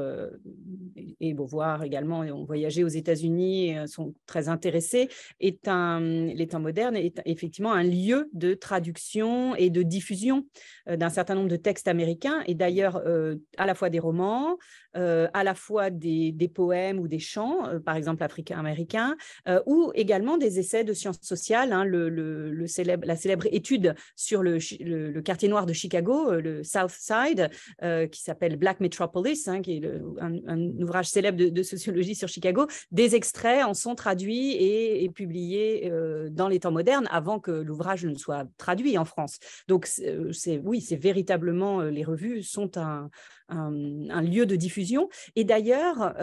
et Beauvoir également ont voyagé aux États-Unis, sont très intéressés, est un, les temps modernes est effectivement un lieu de traduction et de diffusion d'un certain nombre de textes américains, et d'ailleurs à la fois des romans, à la fois des, poèmes ou des chants, par exemple africains-américains, ou également des essais de sciences sociales, hein, le, célèbre, la célèbre étude sur le, quartier noir de Chicago, euh, le South Side, euh, qui s'appelle Black Metropolis, hein, qui est un, ouvrage célèbre de, sociologie sur Chicago. Des extraits en sont traduits et, publiés euh, dans les temps modernes avant que l'ouvrage ne soit traduit en France. Donc, c'est oui, c'est véritablement, les revues sont un, lieu de diffusion. Et d'ailleurs,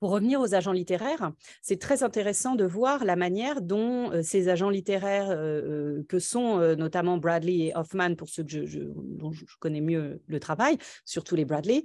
pour revenir aux agents littéraires, c'est très intéressant de voir la manière dont euh, ces agents littéraires, euh, euh, que sont notamment Bradley et Hoffman, pour ceux que je, dont je connais mieux le travail, surtout les Bradley,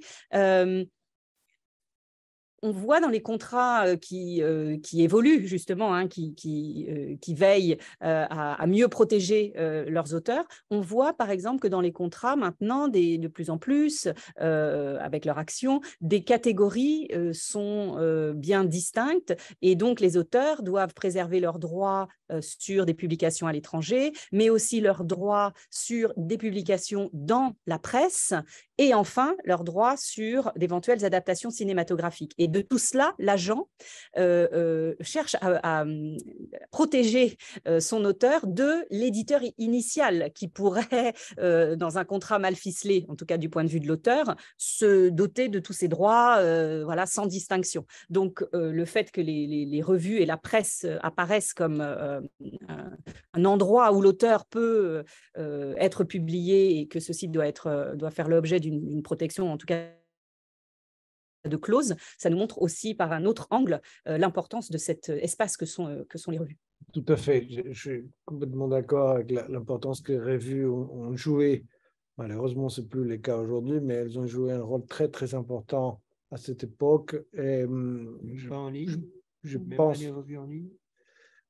on voit dans les contrats euh, euh, qui, évoluent justement, hein, qui, qui, euh, veillent à, mieux protéger leurs auteurs, on voit par exemple que dans les contrats maintenant, de plus en plus, avec leur action, des catégories sont bien distinctes et donc les auteurs doivent préserver leurs droits sur des publications à l'étranger, mais aussi leurs droits sur des publications dans la presse et enfin leurs droits sur d'éventuelles adaptations cinématographiques de tout cela, l'agent euh, euh, cherche à, euh, protéger son auteur de l'éditeur initial qui pourrait, dans un contrat mal ficelé, en tout cas du point de vue de l'auteur, se doter de tous ses droits voilà, sans distinction. Donc le fait que les, revues et la presse apparaissent comme un endroit où l'auteur peut être publié et que ceci doit, être, doit faire l'objet d'une protection, en tout cas de clauses, ça nous montre aussi par un autre angle euh, l'importance de cet euh, espace que sont, euh, que sont les revues. Tout à fait, je, suis complètement d'accord avec l'importance que les revues ont, joué. Malheureusement, ce n'est plus le cas aujourd'hui, mais elles ont joué un rôle très très important à cette époque. Et, hum, je, en ligne, je, pense.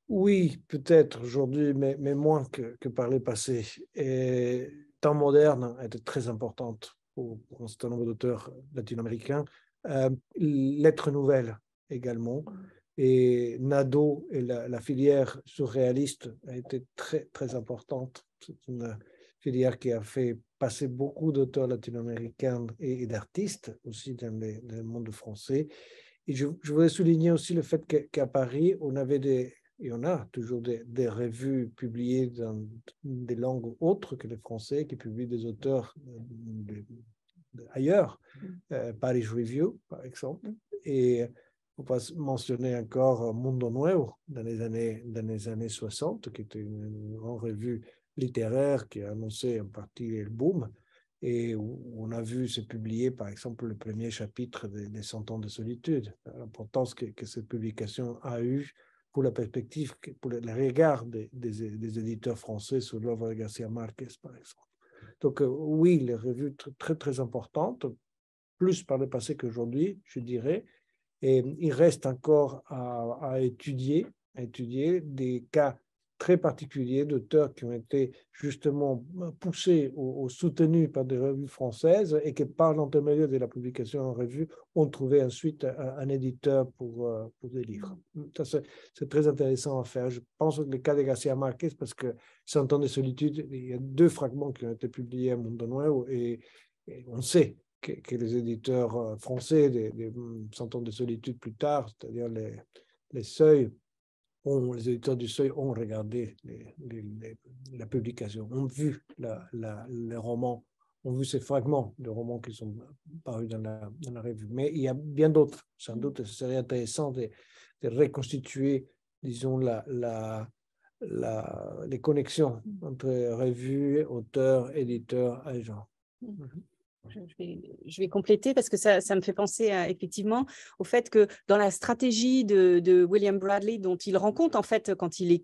Oui, peut-être aujourd'hui, mais, mais, moins que, que, par les passé. Et temps moderne était très importante pour, pour un certain nombre d'auteurs latino-américains euh, Lettres nouvelles également. Mm. Et Nado et la, filière surréaliste a été très, très importante. C'est une filière qui a fait passer beaucoup d'auteurs latino-américains et, d'artistes aussi dans, le monde français. Et je, voudrais souligner aussi le fait qu'à Paris, on avait des, et on a toujours des, revues publiées dans des langues autres que les français qui publient des auteurs euh, de, ailleurs, mm. euh, Paris Review, par exemple, mm. et on peut mentionner encore euh, Mundo Nuevo dans les années, dans les années 60, qui était une, revue littéraire qui a annoncé en partie le boom, et on a vu se publier, par exemple, le premier chapitre des, Cent ans de solitude, l'importance que, cette publication a eue pour la perspective, pour le regard des, des, des éditeurs français sur l'œuvre de Garcia Marquez, par exemple. Donc euh, oui, les revues très très importantes, plus par le passé qu'aujourd'hui, je dirais. Et il reste encore à, étudier, étudier des cas très particulier d'auteurs qui ont été justement euh, poussés ou, soutenus par des revues françaises et qui, par l'intermédiaire de la publication en revue, ont trouvé ensuite un, éditeur pour, euh, pour, des livres. Mm. c'est très intéressant à faire. Je pense que le cas de Garcia Marquez, parce que Cent ans de solitude, il y a deux fragments qui ont été publiés à Montenoy et, on sait que, les éditeurs euh, français des, des mm, ans de solitude plus tard, c'est-à-dire les, les seuils les éditeurs du Seuil ont regardé la publication, ont vu les romans, ont vu ces fragments de romans qui sont parus dans la, revue. Mais il y a bien d'autres, sans doute, ce serait intéressant de, reconstituer, disons, la, les connexions entre revue, auteur, éditeur, agent. Mm-hmm je vais, compléter parce que ça, me fait penser effectivement au fait que dans la stratégie de, William Bradley, dont il rencontre en fait quand il,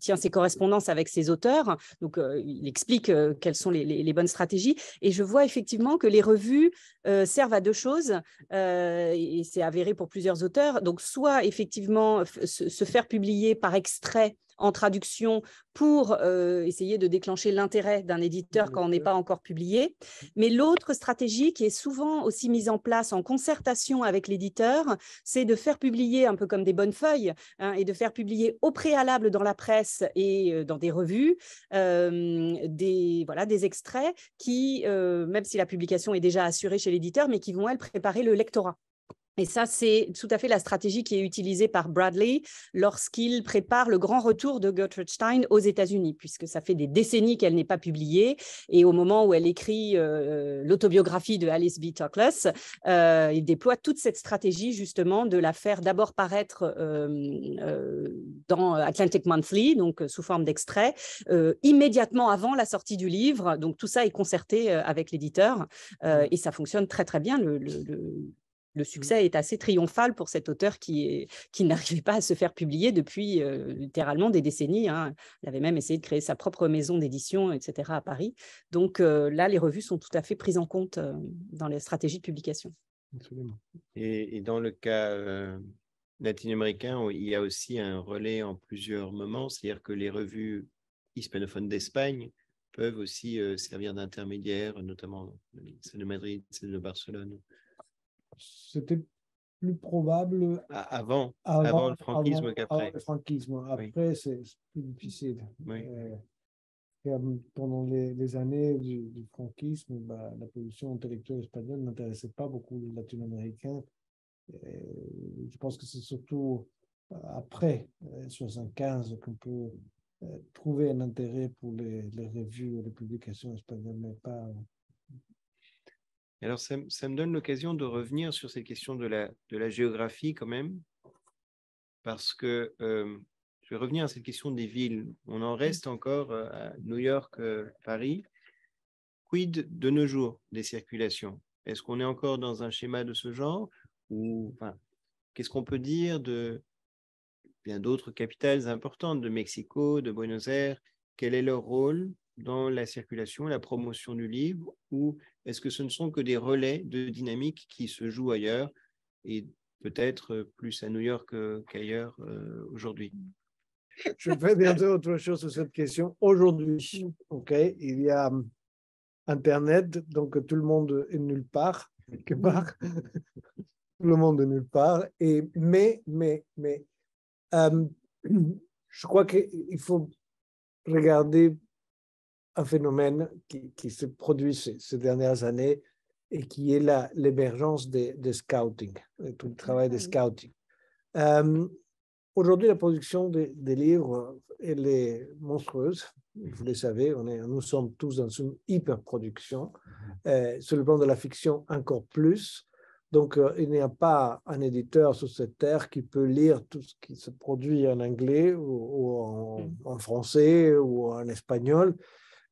tient ses correspondances avec ses auteurs, donc euh, il explique euh, quelles sont les, bonnes stratégies. Et je vois effectivement que les revues euh, servent à deux choses, et c'est avéré pour plusieurs auteurs. Donc soit effectivement se faire publier par extrait en traduction pour euh, essayer de déclencher l'intérêt d'un éditeur quand on n'est pas encore publié. Mais l'autre stratégie qui est souvent aussi mise en place en concertation avec l'éditeur, c'est de faire publier un peu comme des bonnes feuilles hein, et de faire publier au préalable dans la presse et euh, dans des revues euh, des, voilà, des extraits qui, même si la publication est déjà assurée chez l'éditeur, mais qui vont, elles, préparer le lectorat. Et ça, c'est tout à fait la stratégie qui est utilisée par Bradley lorsqu'il prépare le grand retour de Gertrude Stein aux États-Unis, puisque ça fait des décennies qu'elle n'est pas publiée. Et au moment où elle écrit euh, euh, l'autobiographie de Alice B. Toklas, euh, il déploie toute cette stratégie justement de la faire d'abord paraître dans Atlantic Monthly, donc sous forme d'extrait, immédiatement avant la sortie du livre. Donc tout ça est concerté avec l'éditeur mmh. et ça fonctionne très très bien. le, le le mmh. succès est assez triomphal pour cet auteur qui, n'arrivait pas à se faire publier depuis euh, littéralement des décennies. Hein. Il avait même essayé de créer sa propre maison d'édition, etc., à Paris. Donc euh, là, les revues sont tout à fait prises en compte euh, dans les stratégies de publication. Absolument. Et, et dans le cas latino-américain, il y a aussi un relais en plusieurs moments, c'est-à-dire que les revues hispanophones d'Espagne peuvent aussi servir d'intermédiaires notamment celle de Madrid, celle de Barcelone c'était plus probable avant, avant, le franquisme qu'après. franquisme. Après, c'est plus difficile. Euh, pendant les, années du, franquisme, bah, la position intellectuelle espagnole n'intéressait pas beaucoup les Latino-Américains. Euh, je pense que c'est surtout euh, après 1975 qu'on peut trouver un intérêt pour les, les revues et les publications espagnoles, mais pas alors, ça, me donne l'occasion de revenir sur cette question de la, géographie quand même, parce que euh, je vais revenir à cette question des villes. On en reste encore euh, à New York, euh, Paris. Quid de nos jours des circulations Est-ce qu'on est encore dans un schéma de ce genre Ou enfin, qu'est-ce qu'on peut dire de bien d'autres capitales importantes, de Mexico, de Buenos Aires Quel est leur rôle dans la circulation, la promotion du livre, ou est-ce que ce ne sont que des relais de dynamique qui se jouent ailleurs et peut-être plus à New York euh, qu'ailleurs euh, aujourd'hui Je vais bien dire autre chose sur cette question. Aujourd'hui, ok, il y a hum, Internet, donc tout le monde est nulle part, quelque part. [LAUGHS] tout le monde est nulle part. Et, mais, mais, mais, hum, [CLEARS THROAT] je crois qu'il faut regarder un phénomène qui, se produit ces, dernières années et qui est l'émergence des, des, scouting, euh, tout le travail des ah scouting. Euh, aujourd'hui, la production des, livres, euh, elle est monstrueuse. Vous le savez, on est, nous sommes tous dans une hyper-production. Mm-hmm. sur le plan de la fiction, encore plus. Donc, il n'y a pas un éditeur sur cette terre qui peut lire tout ce qui se produit en anglais ou, mm. en, français ou en espagnol.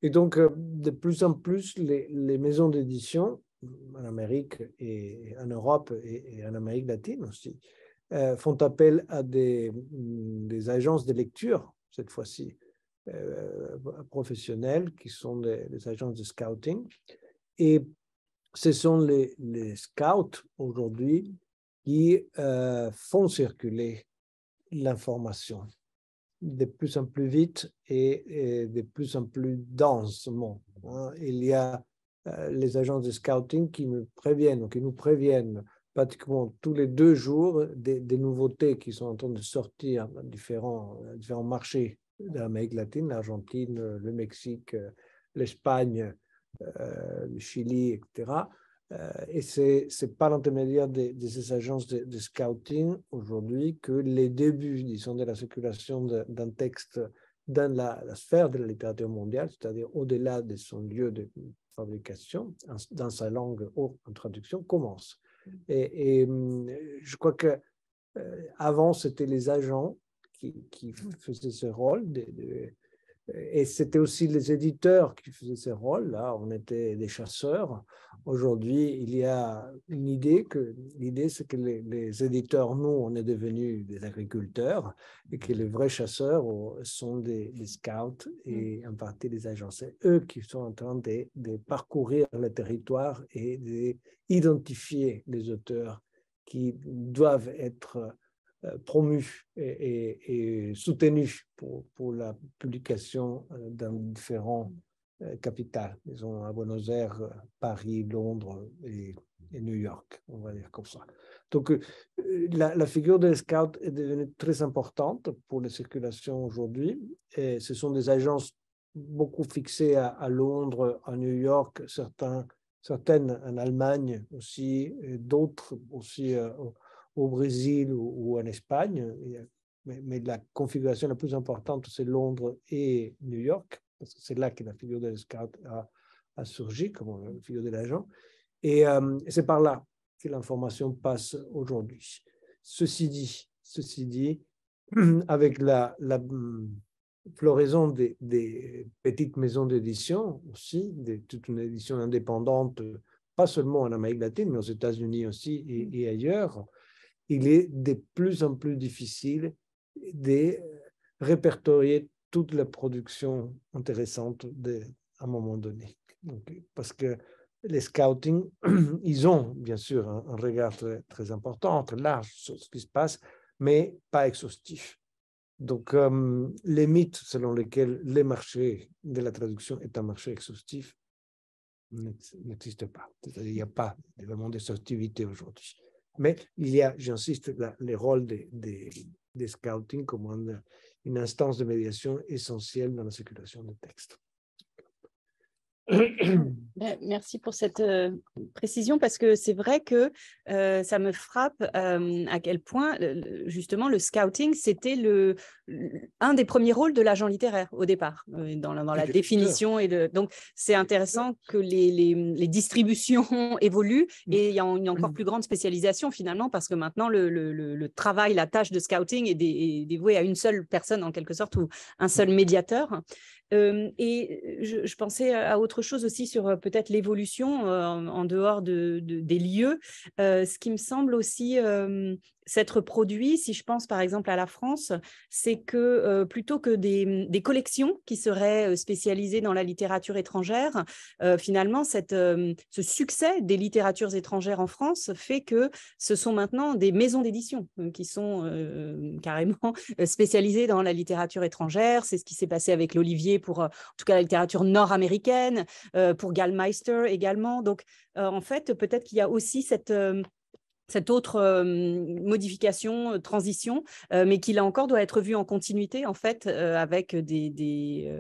Et donc, euh, de plus en plus, les, maisons d'édition en Amérique et en Europe et, en Amérique latine aussi euh, font appel à mm, des, agences de lecture, cette fois-ci euh, professionnelles, qui sont des, agences de scouting. Et ce sont les, scouts aujourd'hui qui font circuler l'information de plus en plus vite et, de plus en plus densement. Hein. Il y a euh, les agences de scouting qui me préviennent, nous préviennent pratiquement tous les deux jours des, nouveautés qui sont en train de sortir dans différents, euh, marchés de l'Amérique latine, l'Argentine, le Mexique, euh, l'Espagne, le Chili, etc. Euh, et c'est par l'intermédiaire de, ces agences de, scouting aujourd'hui que les débuts, disons, de la circulation d'un texte dans la, sphère de la littérature mondiale, c'est-à-dire au-delà de son lieu de fabrication, dans sa langue ou en traduction, commencent. Mm. Et, mm, je crois que euh, avant, c'était les agents qui, qui, faisaient ce rôle de, et c'était aussi les éditeurs qui faisaient ces rôles. Là, on était des chasseurs. Aujourd'hui, il y a une idée que l'idée, c'est que les, éditeurs, nous, on est devenus des agriculteurs et que les vrais chasseurs oh, sont des, scouts et mm. en partie des agences. C'est eux qui sont en train de, de parcourir le territoire et d'identifier les auteurs qui doivent être euh, promu et, et, soutenu pour, pour, la publication euh, dans différents euh, capitales, disons à Buenos Aires, Paris, Londres et, New York, on va dire comme ça. Donc la, figure des scouts est devenue très importante pour les circulations aujourd'hui. Et ce sont des agences beaucoup fixées à, Londres, à New York, certains, certaines en Allemagne aussi, d'autres aussi au Brésil ou, en Espagne, mais, la configuration la plus importante, c'est Londres et New York, parce que c'est là que la figure de scout a, surgi, comme la euh, figure de l'agent. Euh, et, c'est par là que l'information passe aujourd'hui. Ceci dit, ceci dit, [CLEARS THROAT] avec la, mm, floraison des, petites maisons d'édition aussi, toute une édition indépendante, pas seulement en Amérique latine, mais aux États-Unis aussi et mmh. ailleurs, il est de plus en plus difficile de répertorier toute la production intéressante de, à un moment donné. parce que les scouting, [CLEARS THROAT] ils ont bien sûr un, regard très, important, très large sur ce qui se passe, mais pas exhaustif. Donc, euh, les mythes selon lesquels le marché de la traduction est un marché exhaustif n'existent pas. il n'y a pas vraiment d'exhaustivité aujourd'hui. Mais il y a, j'insiste, le rôle des, scouting comme une, instance de médiation essentielle dans la circulation des textes. Ben, merci pour cette euh, précision parce que c'est vrai que euh, ça me frappe euh, à quel point justement le scouting c'était le, un des premiers rôles de l'agent littéraire au départ dans la, dans la définition et donc c'est intéressant que les, les, les, distributions [LAUGHS] évoluent mm. et il y a une encore mm. plus grande spécialisation finalement parce que maintenant le, le, travail la tâche de scouting est, dévouée à une seule personne en quelque sorte ou un seul médiateur et je, je pensais à autre chose aussi sur euh, peut-être l'évolution euh, en, dehors des lieux. Euh, ce qui me semble aussi s'être produit, si je pense par exemple à la France, c'est que euh, plutôt que mm, des, collections qui seraient euh, spécialisées dans la littérature étrangère, euh, finalement, cette, ce succès des littératures étrangères en France fait que ce sont maintenant des maisons d'édition qui sont carrément [LAUGHS] spécialisées dans la littérature étrangère. C'est ce qui s'est passé avec l'Olivier pour, en tout cas, la littérature nord-américaine, pour Gallmeister également. Donc, en fait, peut-être qu'il y a aussi cette cette autre modification, transition, mais qui là encore doit être vue en continuité en fait avec des, des,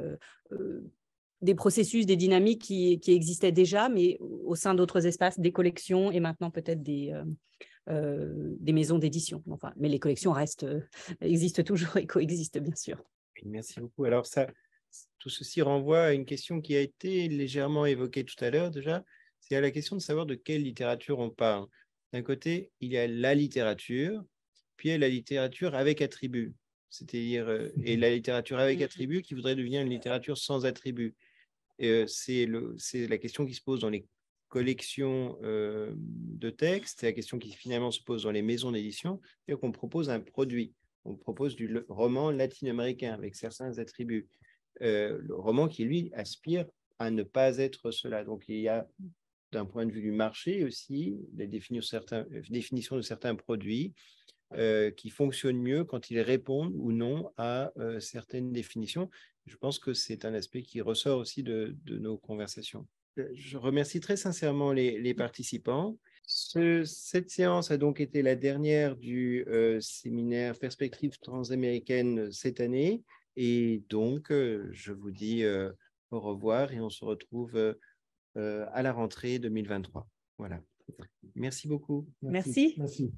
processus, des dynamiques qui, existaient déjà, mais au sein d'autres espaces, des collections et maintenant peut-être des, maisons d'édition. mais les collections restent, euh, existent toujours et coexistent bien sûr. Merci beaucoup. Alors ça, tout ceci renvoie à une question qui a été légèrement évoquée tout à l'heure déjà, c'est à la question de savoir de quelle littérature on parle. D'un côté, il y a la littérature, puis il y a la littérature avec attributs, c'est-à-dire euh, mhm. et la littérature avec mhm. attributs qui voudrait devenir une littérature sans attributs. Euh, c'est la question qui se pose dans les collections euh, de textes, c'est la question qui finalement se pose dans les maisons d'édition, c'est qu'on propose un produit, on propose du roman latino-américain avec certains attributs, le roman qui lui aspire à ne pas être cela. Donc il y a d'un point de vue du marché aussi, la euh, définition de certains produits euh, qui fonctionnent mieux quand ils répondent ou non à euh, certaines définitions. Je pense que c'est un aspect qui ressort aussi de, nos conversations. Je remercie très sincèrement les, participants. cette séance a donc été la dernière du séminaire Perspective transaméricaine cette année. Et donc, je vous dis au revoir et on se retrouve euh, à la rentrée 2023. Voilà. Merci beaucoup. Merci. Merci.